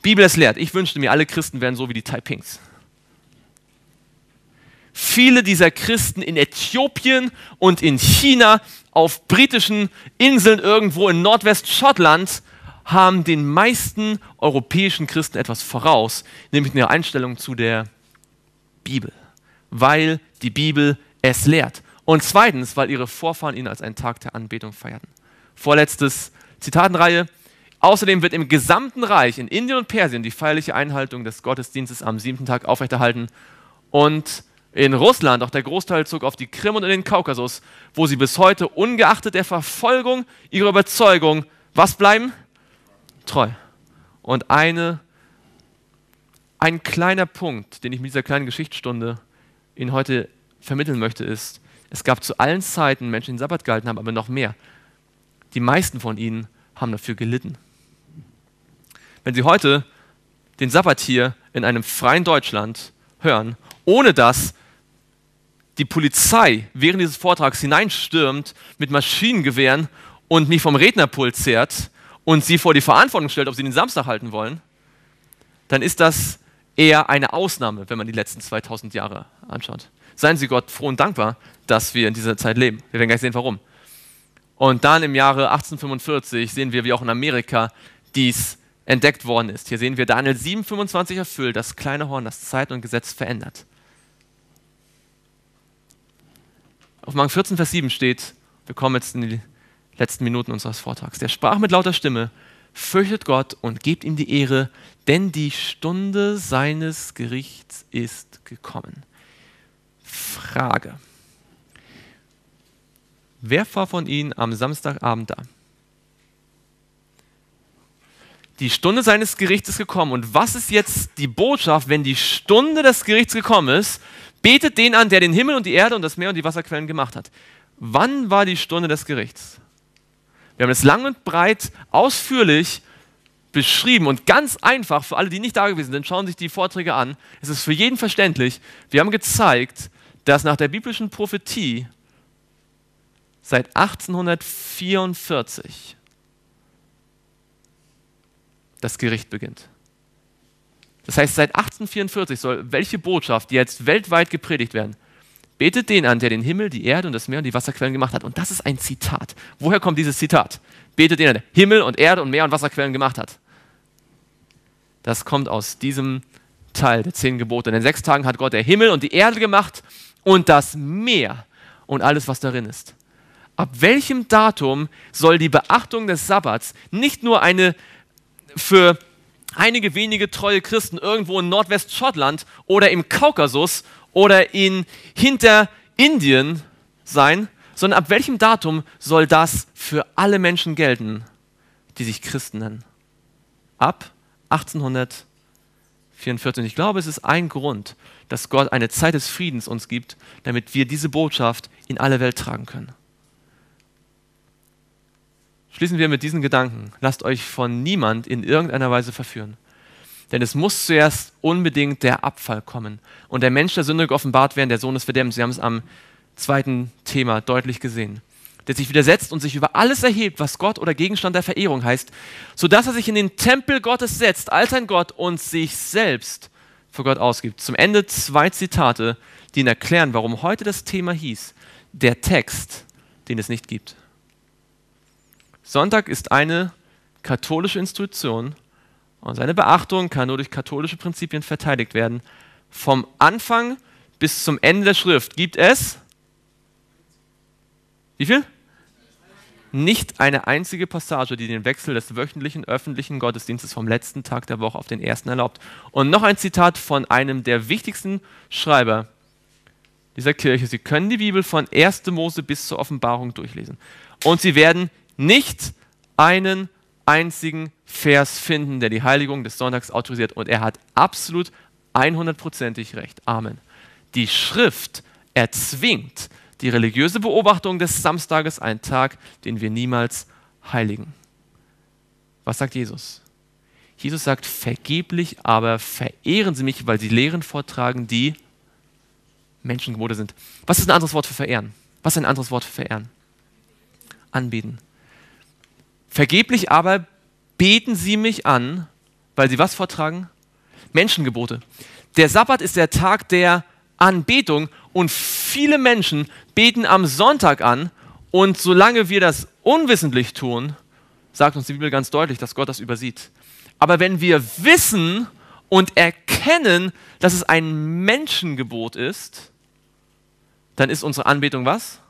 Bibel es lehrt. Ich wünschte mir, alle Christen wären so wie die Taipings viele dieser Christen in Äthiopien und in China, auf britischen Inseln irgendwo in Nordwestschottland, haben den meisten europäischen Christen etwas voraus, nämlich eine Einstellung zu der Bibel, weil die Bibel es lehrt. Und zweitens, weil ihre Vorfahren ihn als einen Tag der Anbetung feierten. Vorletztes Zitatenreihe. Außerdem wird im gesamten Reich, in Indien und Persien, die feierliche Einhaltung des Gottesdienstes am siebten Tag aufrechterhalten und in Russland, auch der Großteil zog auf die Krim und in den Kaukasus, wo sie bis heute ungeachtet der Verfolgung ihrer Überzeugung, was bleiben? Treu. Und eine, ein kleiner Punkt, den ich mit dieser kleinen Geschichtsstunde Ihnen heute vermitteln möchte, ist, es gab zu allen Zeiten Menschen, die den Sabbat gehalten haben, aber noch mehr. Die meisten von ihnen haben dafür gelitten. Wenn Sie heute den Sabbat hier in einem freien Deutschland hören, ohne dass die Polizei während dieses Vortrags hineinstürmt mit Maschinengewehren und mich vom Rednerpult zerrt und sie vor die Verantwortung stellt, ob sie den Samstag halten wollen, dann ist das eher eine Ausnahme, wenn man die letzten 2000 Jahre anschaut. Seien Sie Gott froh und dankbar, dass wir in dieser Zeit leben. Wir werden gleich sehen, warum. Und dann im Jahre 1845 sehen wir, wie auch in Amerika dies entdeckt worden ist. Hier sehen wir Daniel 7,25 erfüllt, das kleine Horn, das Zeit und Gesetz verändert. auf Mark 14, Vers 7 steht, wir kommen jetzt in die letzten Minuten unseres Vortrags. Der sprach mit lauter Stimme, fürchtet Gott und gebt ihm die Ehre, denn die Stunde seines Gerichts ist gekommen. Frage. Wer war von Ihnen am Samstagabend da? Die Stunde seines Gerichts ist gekommen. Und was ist jetzt die Botschaft, wenn die Stunde des Gerichts gekommen ist? Betet den an, der den Himmel und die Erde und das Meer und die Wasserquellen gemacht hat. Wann war die Stunde des Gerichts? Wir haben es lang und breit ausführlich beschrieben und ganz einfach für alle, die nicht da gewesen sind, schauen sich die Vorträge an. Es ist für jeden verständlich. Wir haben gezeigt, dass nach der biblischen Prophetie seit 1844 das Gericht beginnt. Das heißt, seit 1844 soll welche Botschaft, die jetzt weltweit gepredigt werden, betet den an, der den Himmel, die Erde und das Meer und die Wasserquellen gemacht hat. Und das ist ein Zitat. Woher kommt dieses Zitat? Betet den an, der Himmel und Erde und Meer und Wasserquellen gemacht hat. Das kommt aus diesem Teil der zehn Gebote. Denn in sechs Tagen hat Gott der Himmel und die Erde gemacht und das Meer und alles, was darin ist. Ab welchem Datum soll die Beachtung des Sabbats nicht nur eine für einige wenige treue Christen irgendwo in Nordwestschottland oder im Kaukasus oder in Hinterindien sein, sondern ab welchem Datum soll das für alle Menschen gelten, die sich Christen nennen? Ab 1844. Ich glaube, es ist ein Grund, dass Gott eine Zeit des Friedens uns gibt, damit wir diese Botschaft in alle Welt tragen können. Schließen wir mit diesen Gedanken. Lasst euch von niemand in irgendeiner Weise verführen. Denn es muss zuerst unbedingt der Abfall kommen und der Mensch der Sünde geoffenbart werden, der Sohn des Verdämmens. Wir haben es am zweiten Thema deutlich gesehen. Der sich widersetzt und sich über alles erhebt, was Gott oder Gegenstand der Verehrung heißt, sodass er sich in den Tempel Gottes setzt, als ein Gott und sich selbst für Gott ausgibt. Zum Ende zwei Zitate, die ihn erklären, warum heute das Thema hieß: Der Text, den es nicht gibt. Sonntag ist eine katholische Institution und seine Beachtung kann nur durch katholische Prinzipien verteidigt werden. Vom Anfang bis zum Ende der Schrift gibt es wie viel? Nicht eine einzige Passage, die den Wechsel des wöchentlichen öffentlichen Gottesdienstes vom letzten Tag der Woche auf den ersten erlaubt. Und noch ein Zitat von einem der wichtigsten Schreiber dieser Kirche. Sie können die Bibel von 1. Mose bis zur Offenbarung durchlesen. Und Sie werden nicht einen einzigen Vers finden, der die Heiligung des Sonntags autorisiert. Und er hat absolut 100%ig recht. Amen. Die Schrift erzwingt die religiöse Beobachtung des Samstages, einen Tag, den wir niemals heiligen. Was sagt Jesus? Jesus sagt, vergeblich, aber verehren Sie mich, weil Sie Lehren vortragen, die Menschengebote sind. Was ist ein anderes Wort für verehren? Was ist ein anderes Wort für verehren? Anbieten. Vergeblich aber beten sie mich an, weil sie was vortragen? Menschengebote. Der Sabbat ist der Tag der Anbetung und viele Menschen beten am Sonntag an und solange wir das unwissentlich tun, sagt uns die Bibel ganz deutlich, dass Gott das übersieht. Aber wenn wir wissen und erkennen, dass es ein Menschengebot ist, dann ist unsere Anbetung was?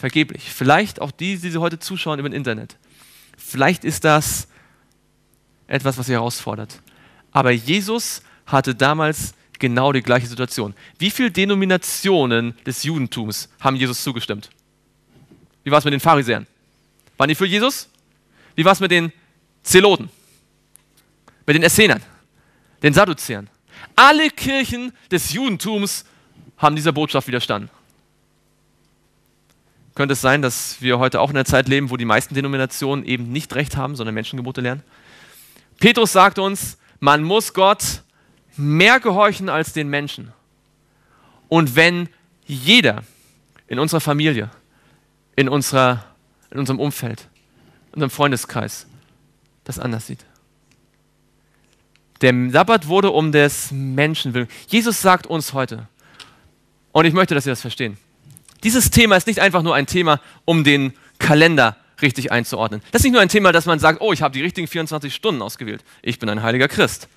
vergeblich. Vielleicht auch die, die Sie heute zuschauen im Internet. Vielleicht ist das etwas, was Sie herausfordert. Aber Jesus hatte damals genau die gleiche Situation. Wie viele Denominationen des Judentums haben Jesus zugestimmt? Wie war es mit den Pharisäern? Waren die für Jesus? Wie war es mit den Zeloten? Mit den Essenern? Den Sadduzäern? Alle Kirchen des Judentums haben dieser Botschaft widerstanden könnte es sein, dass wir heute auch in einer Zeit leben, wo die meisten Denominationen eben nicht Recht haben, sondern Menschengebote lernen. Petrus sagt uns, man muss Gott mehr gehorchen als den Menschen. Und wenn jeder in unserer Familie, in, unserer, in unserem Umfeld, in unserem Freundeskreis das anders sieht. Der Sabbat wurde um des Menschen willen. Jesus sagt uns heute, und ich möchte, dass ihr das verstehen, dieses Thema ist nicht einfach nur ein Thema, um den Kalender richtig einzuordnen. Das ist nicht nur ein Thema, dass man sagt, oh, ich habe die richtigen 24 Stunden ausgewählt. Ich bin ein heiliger Christ.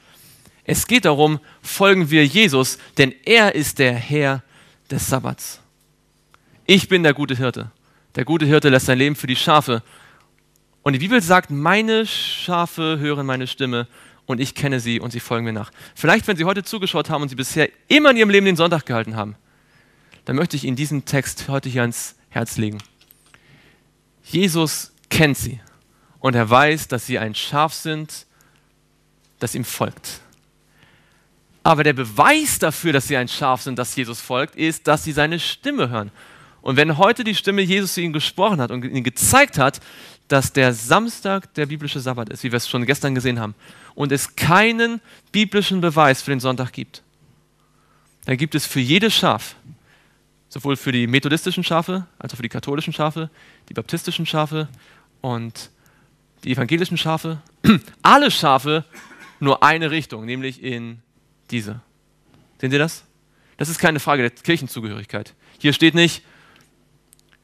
Es geht darum, folgen wir Jesus, denn er ist der Herr des Sabbats. Ich bin der gute Hirte. Der gute Hirte lässt sein Leben für die Schafe. Und die Bibel sagt, meine Schafe hören meine Stimme und ich kenne sie und sie folgen mir nach. Vielleicht, wenn Sie heute zugeschaut haben und Sie bisher immer in Ihrem Leben den Sonntag gehalten haben, dann möchte ich Ihnen diesen Text heute hier ans Herz legen. Jesus kennt sie und er weiß, dass sie ein Schaf sind, das ihm folgt. Aber der Beweis dafür, dass sie ein Schaf sind, das Jesus folgt, ist, dass sie seine Stimme hören. Und wenn heute die Stimme Jesus zu ihnen gesprochen hat und ihnen gezeigt hat, dass der Samstag der biblische Sabbat ist, wie wir es schon gestern gesehen haben, und es keinen biblischen Beweis für den Sonntag gibt, dann gibt es für jedes Schaf sowohl für die methodistischen Schafe als auch für die katholischen Schafe, die baptistischen Schafe und die evangelischen Schafe. Alle Schafe nur eine Richtung, nämlich in diese. Sehen Sie das? Das ist keine Frage der Kirchenzugehörigkeit. Hier steht nicht,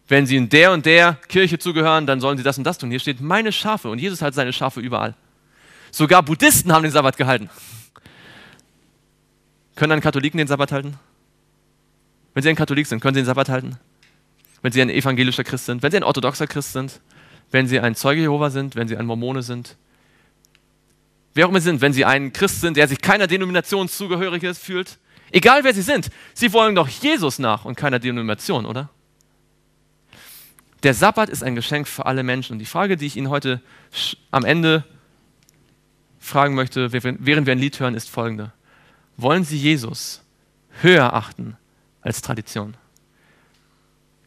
wenn Sie in der und der Kirche zugehören, dann sollen Sie das und das tun. Hier steht meine Schafe und Jesus hat seine Schafe überall. Sogar Buddhisten haben den Sabbat gehalten. Können dann Katholiken den Sabbat halten? Wenn Sie ein Katholik sind, können Sie den Sabbat halten? Wenn Sie ein evangelischer Christ sind, wenn Sie ein orthodoxer Christ sind, wenn Sie ein Zeuge Jehova sind, wenn Sie ein Mormone sind, wer auch immer Sie sind, wenn Sie ein Christ sind, der sich keiner Denomination zugehörig fühlt, egal wer Sie sind, Sie wollen doch Jesus nach und keiner Denomination, oder? Der Sabbat ist ein Geschenk für alle Menschen. Und die Frage, die ich Ihnen heute am Ende fragen möchte, während wir ein Lied hören, ist folgende. Wollen Sie Jesus höher achten als Tradition.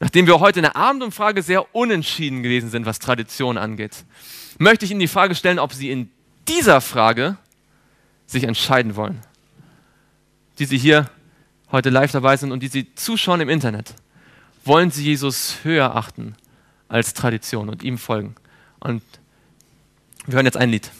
Nachdem wir heute in der Abendumfrage sehr unentschieden gewesen sind, was Tradition angeht, möchte ich Ihnen die Frage stellen, ob Sie in dieser Frage sich entscheiden wollen, die Sie hier heute live dabei sind und die Sie zuschauen im Internet. Wollen Sie Jesus höher achten als Tradition und ihm folgen? Und wir hören jetzt ein Lied.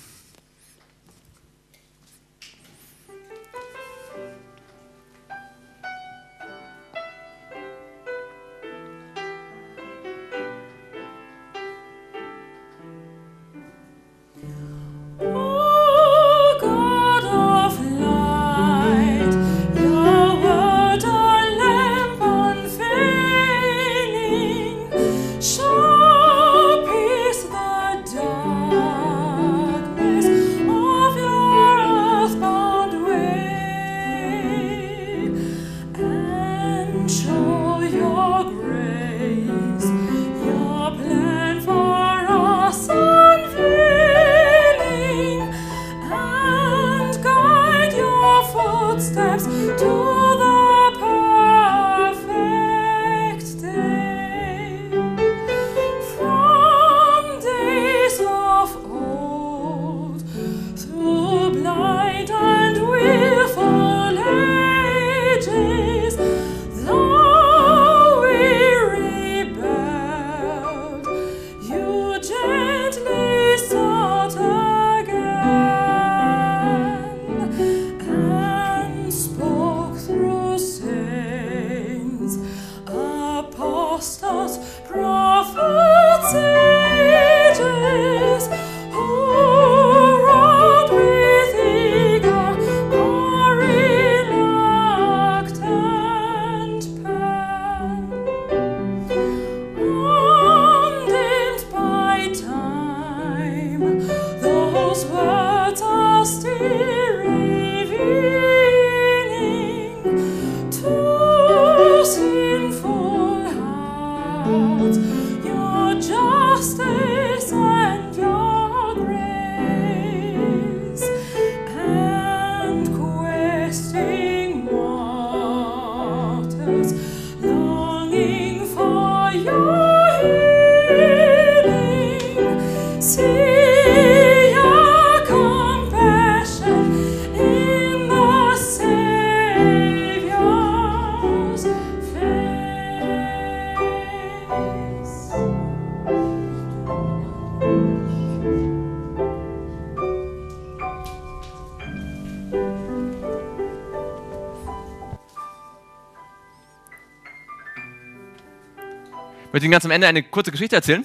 möchte Ihnen ganz am Ende eine kurze Geschichte erzählen.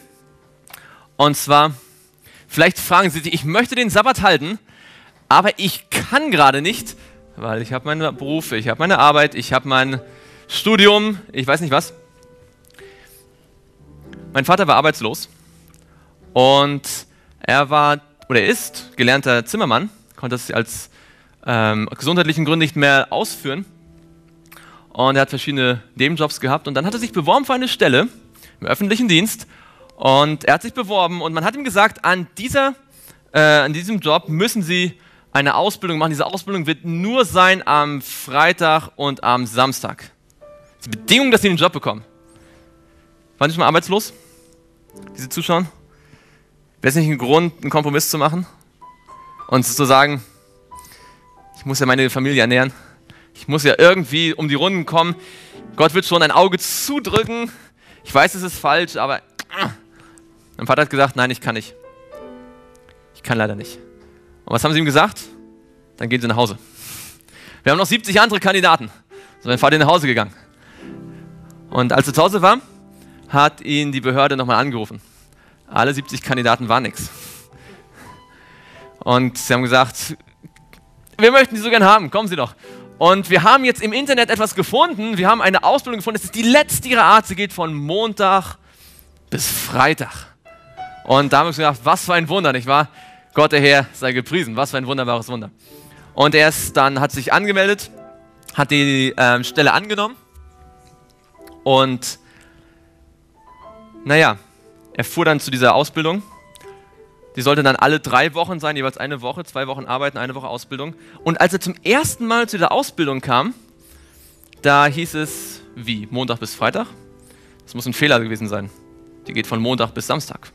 Und zwar, vielleicht fragen Sie sich, ich möchte den Sabbat halten, aber ich kann gerade nicht, weil ich habe meinen Beruf, ich habe meine Arbeit, ich habe mein Studium, ich weiß nicht was. Mein Vater war arbeitslos und er war oder ist gelernter Zimmermann, konnte das als ähm, gesundheitlichen Gründen nicht mehr ausführen. Und er hat verschiedene Nebenjobs gehabt und dann hat er sich beworben für eine Stelle im öffentlichen Dienst. Und er hat sich beworben und man hat ihm gesagt, an, dieser, äh, an diesem Job müssen Sie eine Ausbildung machen. Diese Ausbildung wird nur sein am Freitag und am Samstag. Das ist die Bedingung, dass Sie den Job bekommen. Waren Sie schon mal arbeitslos? Diese Zuschauer? Wäre es nicht ein Grund, einen Kompromiss zu machen? Und zu sagen, ich muss ja meine Familie ernähren. Ich muss ja irgendwie um die Runden kommen. Gott wird schon ein Auge zudrücken ich weiß, es ist falsch, aber ah. mein Vater hat gesagt, nein, ich kann nicht. Ich kann leider nicht. Und was haben sie ihm gesagt? Dann gehen sie nach Hause. Wir haben noch 70 andere Kandidaten. So, mein Vater ist nach Hause gegangen. Und als er zu Hause war, hat ihn die Behörde nochmal angerufen. Alle 70 Kandidaten waren nichts. Und sie haben gesagt, wir möchten Sie so gern haben, kommen Sie doch. Und wir haben jetzt im Internet etwas gefunden. Wir haben eine Ausbildung gefunden. Es ist die letzte ihrer Art. Sie geht von Montag bis Freitag. Und da haben wir uns gedacht, was für ein Wunder, nicht wahr? Gott, der Herr, sei gepriesen. Was für ein wunderbares Wunder. Und er dann, hat sich angemeldet, hat die äh, Stelle angenommen. Und naja, er fuhr dann zu dieser Ausbildung. Die sollte dann alle drei Wochen sein, jeweils eine Woche, zwei Wochen arbeiten, eine Woche Ausbildung. Und als er zum ersten Mal zu der Ausbildung kam, da hieß es wie? Montag bis Freitag? Das muss ein Fehler gewesen sein. Die geht von Montag bis Samstag.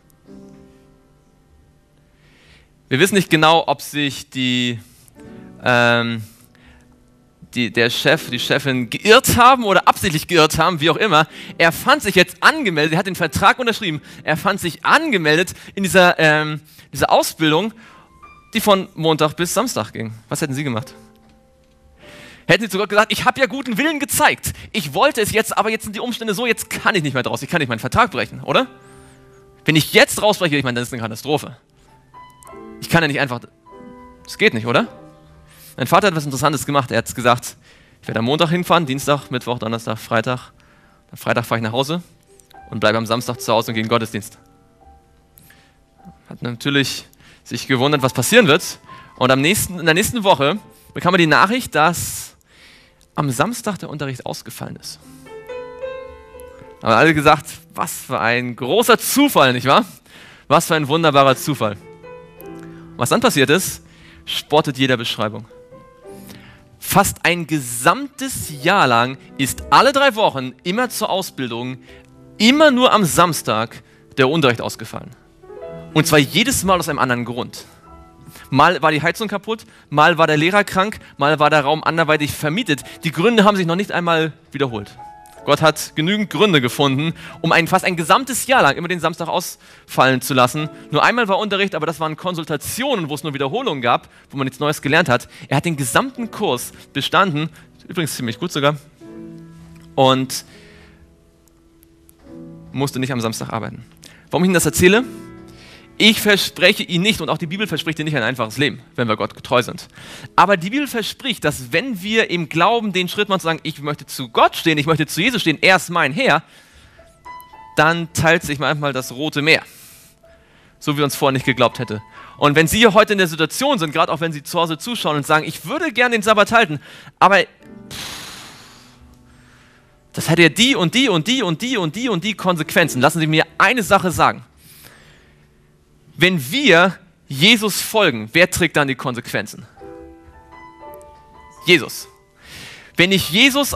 Wir wissen nicht genau, ob sich die ähm, die, der Chef, die Chefin geirrt haben oder absichtlich geirrt haben, wie auch immer. Er fand sich jetzt angemeldet, er hat den Vertrag unterschrieben, er fand sich angemeldet in dieser, ähm, dieser Ausbildung, die von Montag bis Samstag ging. Was hätten Sie gemacht? Hätten Sie zu Gott gesagt, ich habe ja guten Willen gezeigt. Ich wollte es jetzt, aber jetzt sind die Umstände so, jetzt kann ich nicht mehr draus. Ich kann nicht meinen Vertrag brechen, oder? Wenn ich jetzt rausbreche, ich meine, das ist eine Katastrophe. Ich kann ja nicht einfach. Das geht nicht, oder? Mein Vater hat etwas Interessantes gemacht. Er hat gesagt, ich werde am Montag hinfahren, Dienstag, Mittwoch, Donnerstag, Freitag. Am Freitag fahre ich nach Hause und bleibe am Samstag zu Hause und gehe in den Gottesdienst. Hat natürlich sich gewundert, was passieren wird. Und am nächsten, in der nächsten Woche bekam er die Nachricht, dass am Samstag der Unterricht ausgefallen ist. Haben alle gesagt, was für ein großer Zufall, nicht wahr? Was für ein wunderbarer Zufall. Was dann passiert ist, spottet jeder Beschreibung. Fast ein gesamtes Jahr lang ist alle drei Wochen immer zur Ausbildung, immer nur am Samstag der Unterricht ausgefallen. Und zwar jedes Mal aus einem anderen Grund. Mal war die Heizung kaputt, mal war der Lehrer krank, mal war der Raum anderweitig vermietet. Die Gründe haben sich noch nicht einmal wiederholt. Gott hat genügend Gründe gefunden, um ein, fast ein gesamtes Jahr lang immer den Samstag ausfallen zu lassen. Nur einmal war Unterricht, aber das waren Konsultationen, wo es nur Wiederholungen gab, wo man nichts Neues gelernt hat. Er hat den gesamten Kurs bestanden, übrigens ziemlich gut sogar, und musste nicht am Samstag arbeiten. Warum ich Ihnen das erzähle? Ich verspreche ihn nicht und auch die Bibel verspricht dir nicht ein einfaches Leben, wenn wir Gott getreu sind. Aber die Bibel verspricht, dass wenn wir im Glauben den Schritt machen zu sagen, ich möchte zu Gott stehen, ich möchte zu Jesus stehen, er ist mein Herr, dann teilt sich manchmal das rote Meer, so wie uns vorher nicht geglaubt hätte. Und wenn Sie hier heute in der Situation sind, gerade auch wenn Sie zu Hause zuschauen und sagen, ich würde gern den Sabbat halten, aber pff, das hätte ja die und die und die und die und die und die Konsequenzen. Lassen Sie mir eine Sache sagen wenn wir Jesus folgen, wer trägt dann die Konsequenzen? Jesus. Wenn ich Jesus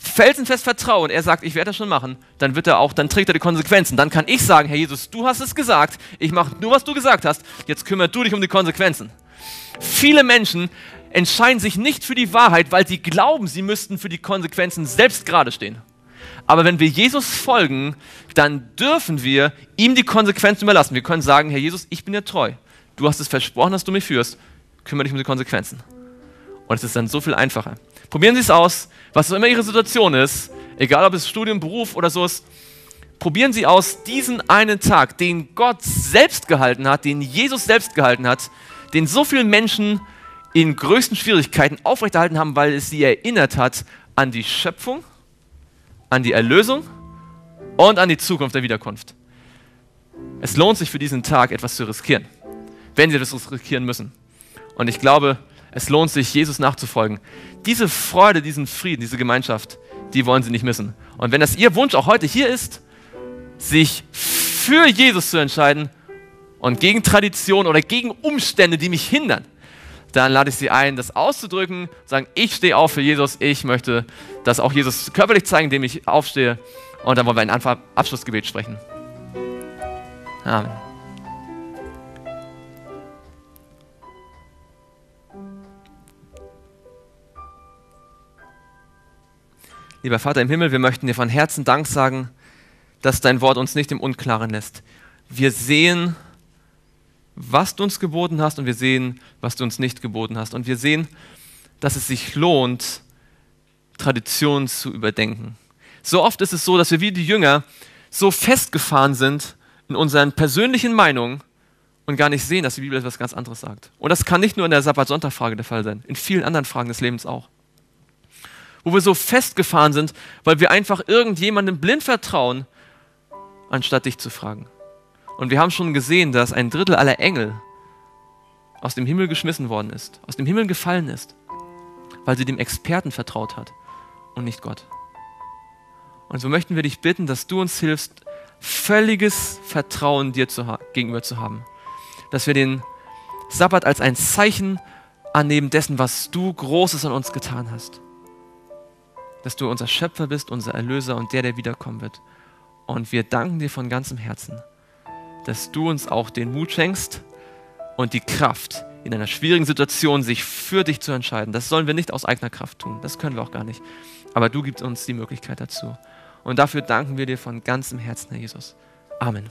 felsenfest vertraue und er sagt, ich werde das schon machen, dann wird er auch, dann trägt er die Konsequenzen. Dann kann ich sagen, Herr Jesus, du hast es gesagt, ich mache nur, was du gesagt hast, jetzt kümmert du dich um die Konsequenzen. Viele Menschen entscheiden sich nicht für die Wahrheit, weil sie glauben, sie müssten für die Konsequenzen selbst gerade stehen. Aber wenn wir Jesus folgen, dann dürfen wir ihm die Konsequenzen überlassen. Wir können sagen, Herr Jesus, ich bin dir treu. Du hast es versprochen, dass du mich führst. Kümmere dich um die Konsequenzen. Und es ist dann so viel einfacher. Probieren Sie es aus, was auch immer Ihre Situation ist, egal ob es Studium, Beruf oder so ist. Probieren Sie aus, diesen einen Tag, den Gott selbst gehalten hat, den Jesus selbst gehalten hat, den so viele Menschen in größten Schwierigkeiten aufrechterhalten haben, weil es sie erinnert hat an die Schöpfung an die Erlösung und an die Zukunft der Wiederkunft. Es lohnt sich für diesen Tag etwas zu riskieren, wenn sie das riskieren müssen. Und ich glaube, es lohnt sich, Jesus nachzufolgen. Diese Freude, diesen Frieden, diese Gemeinschaft, die wollen sie nicht missen. Und wenn das ihr Wunsch auch heute hier ist, sich für Jesus zu entscheiden und gegen Tradition oder gegen Umstände, die mich hindern, dann lade ich Sie ein, das auszudrücken, sagen, ich stehe auf für Jesus, ich möchte das auch Jesus körperlich zeigen, indem ich aufstehe. Und dann wollen wir ein Anfang Abschlussgebet sprechen. Amen. Lieber Vater im Himmel, wir möchten dir von Herzen Dank sagen, dass dein Wort uns nicht im Unklaren lässt. Wir sehen, was du uns geboten hast und wir sehen, was du uns nicht geboten hast. Und wir sehen, dass es sich lohnt, Traditionen zu überdenken. So oft ist es so, dass wir wie die Jünger so festgefahren sind in unseren persönlichen Meinungen und gar nicht sehen, dass die Bibel etwas ganz anderes sagt. Und das kann nicht nur in der Sabbat-Sonntag-Frage der Fall sein, in vielen anderen Fragen des Lebens auch. Wo wir so festgefahren sind, weil wir einfach irgendjemandem blind vertrauen, anstatt dich zu fragen. Und wir haben schon gesehen, dass ein Drittel aller Engel aus dem Himmel geschmissen worden ist, aus dem Himmel gefallen ist, weil sie dem Experten vertraut hat und nicht Gott. Und so möchten wir dich bitten, dass du uns hilfst, völliges Vertrauen dir zu gegenüber zu haben. Dass wir den Sabbat als ein Zeichen annehmen dessen, was du Großes an uns getan hast. Dass du unser Schöpfer bist, unser Erlöser und der, der wiederkommen wird. Und wir danken dir von ganzem Herzen dass du uns auch den Mut schenkst und die Kraft, in einer schwierigen Situation sich für dich zu entscheiden. Das sollen wir nicht aus eigener Kraft tun. Das können wir auch gar nicht. Aber du gibst uns die Möglichkeit dazu. Und dafür danken wir dir von ganzem Herzen, Herr Jesus. Amen.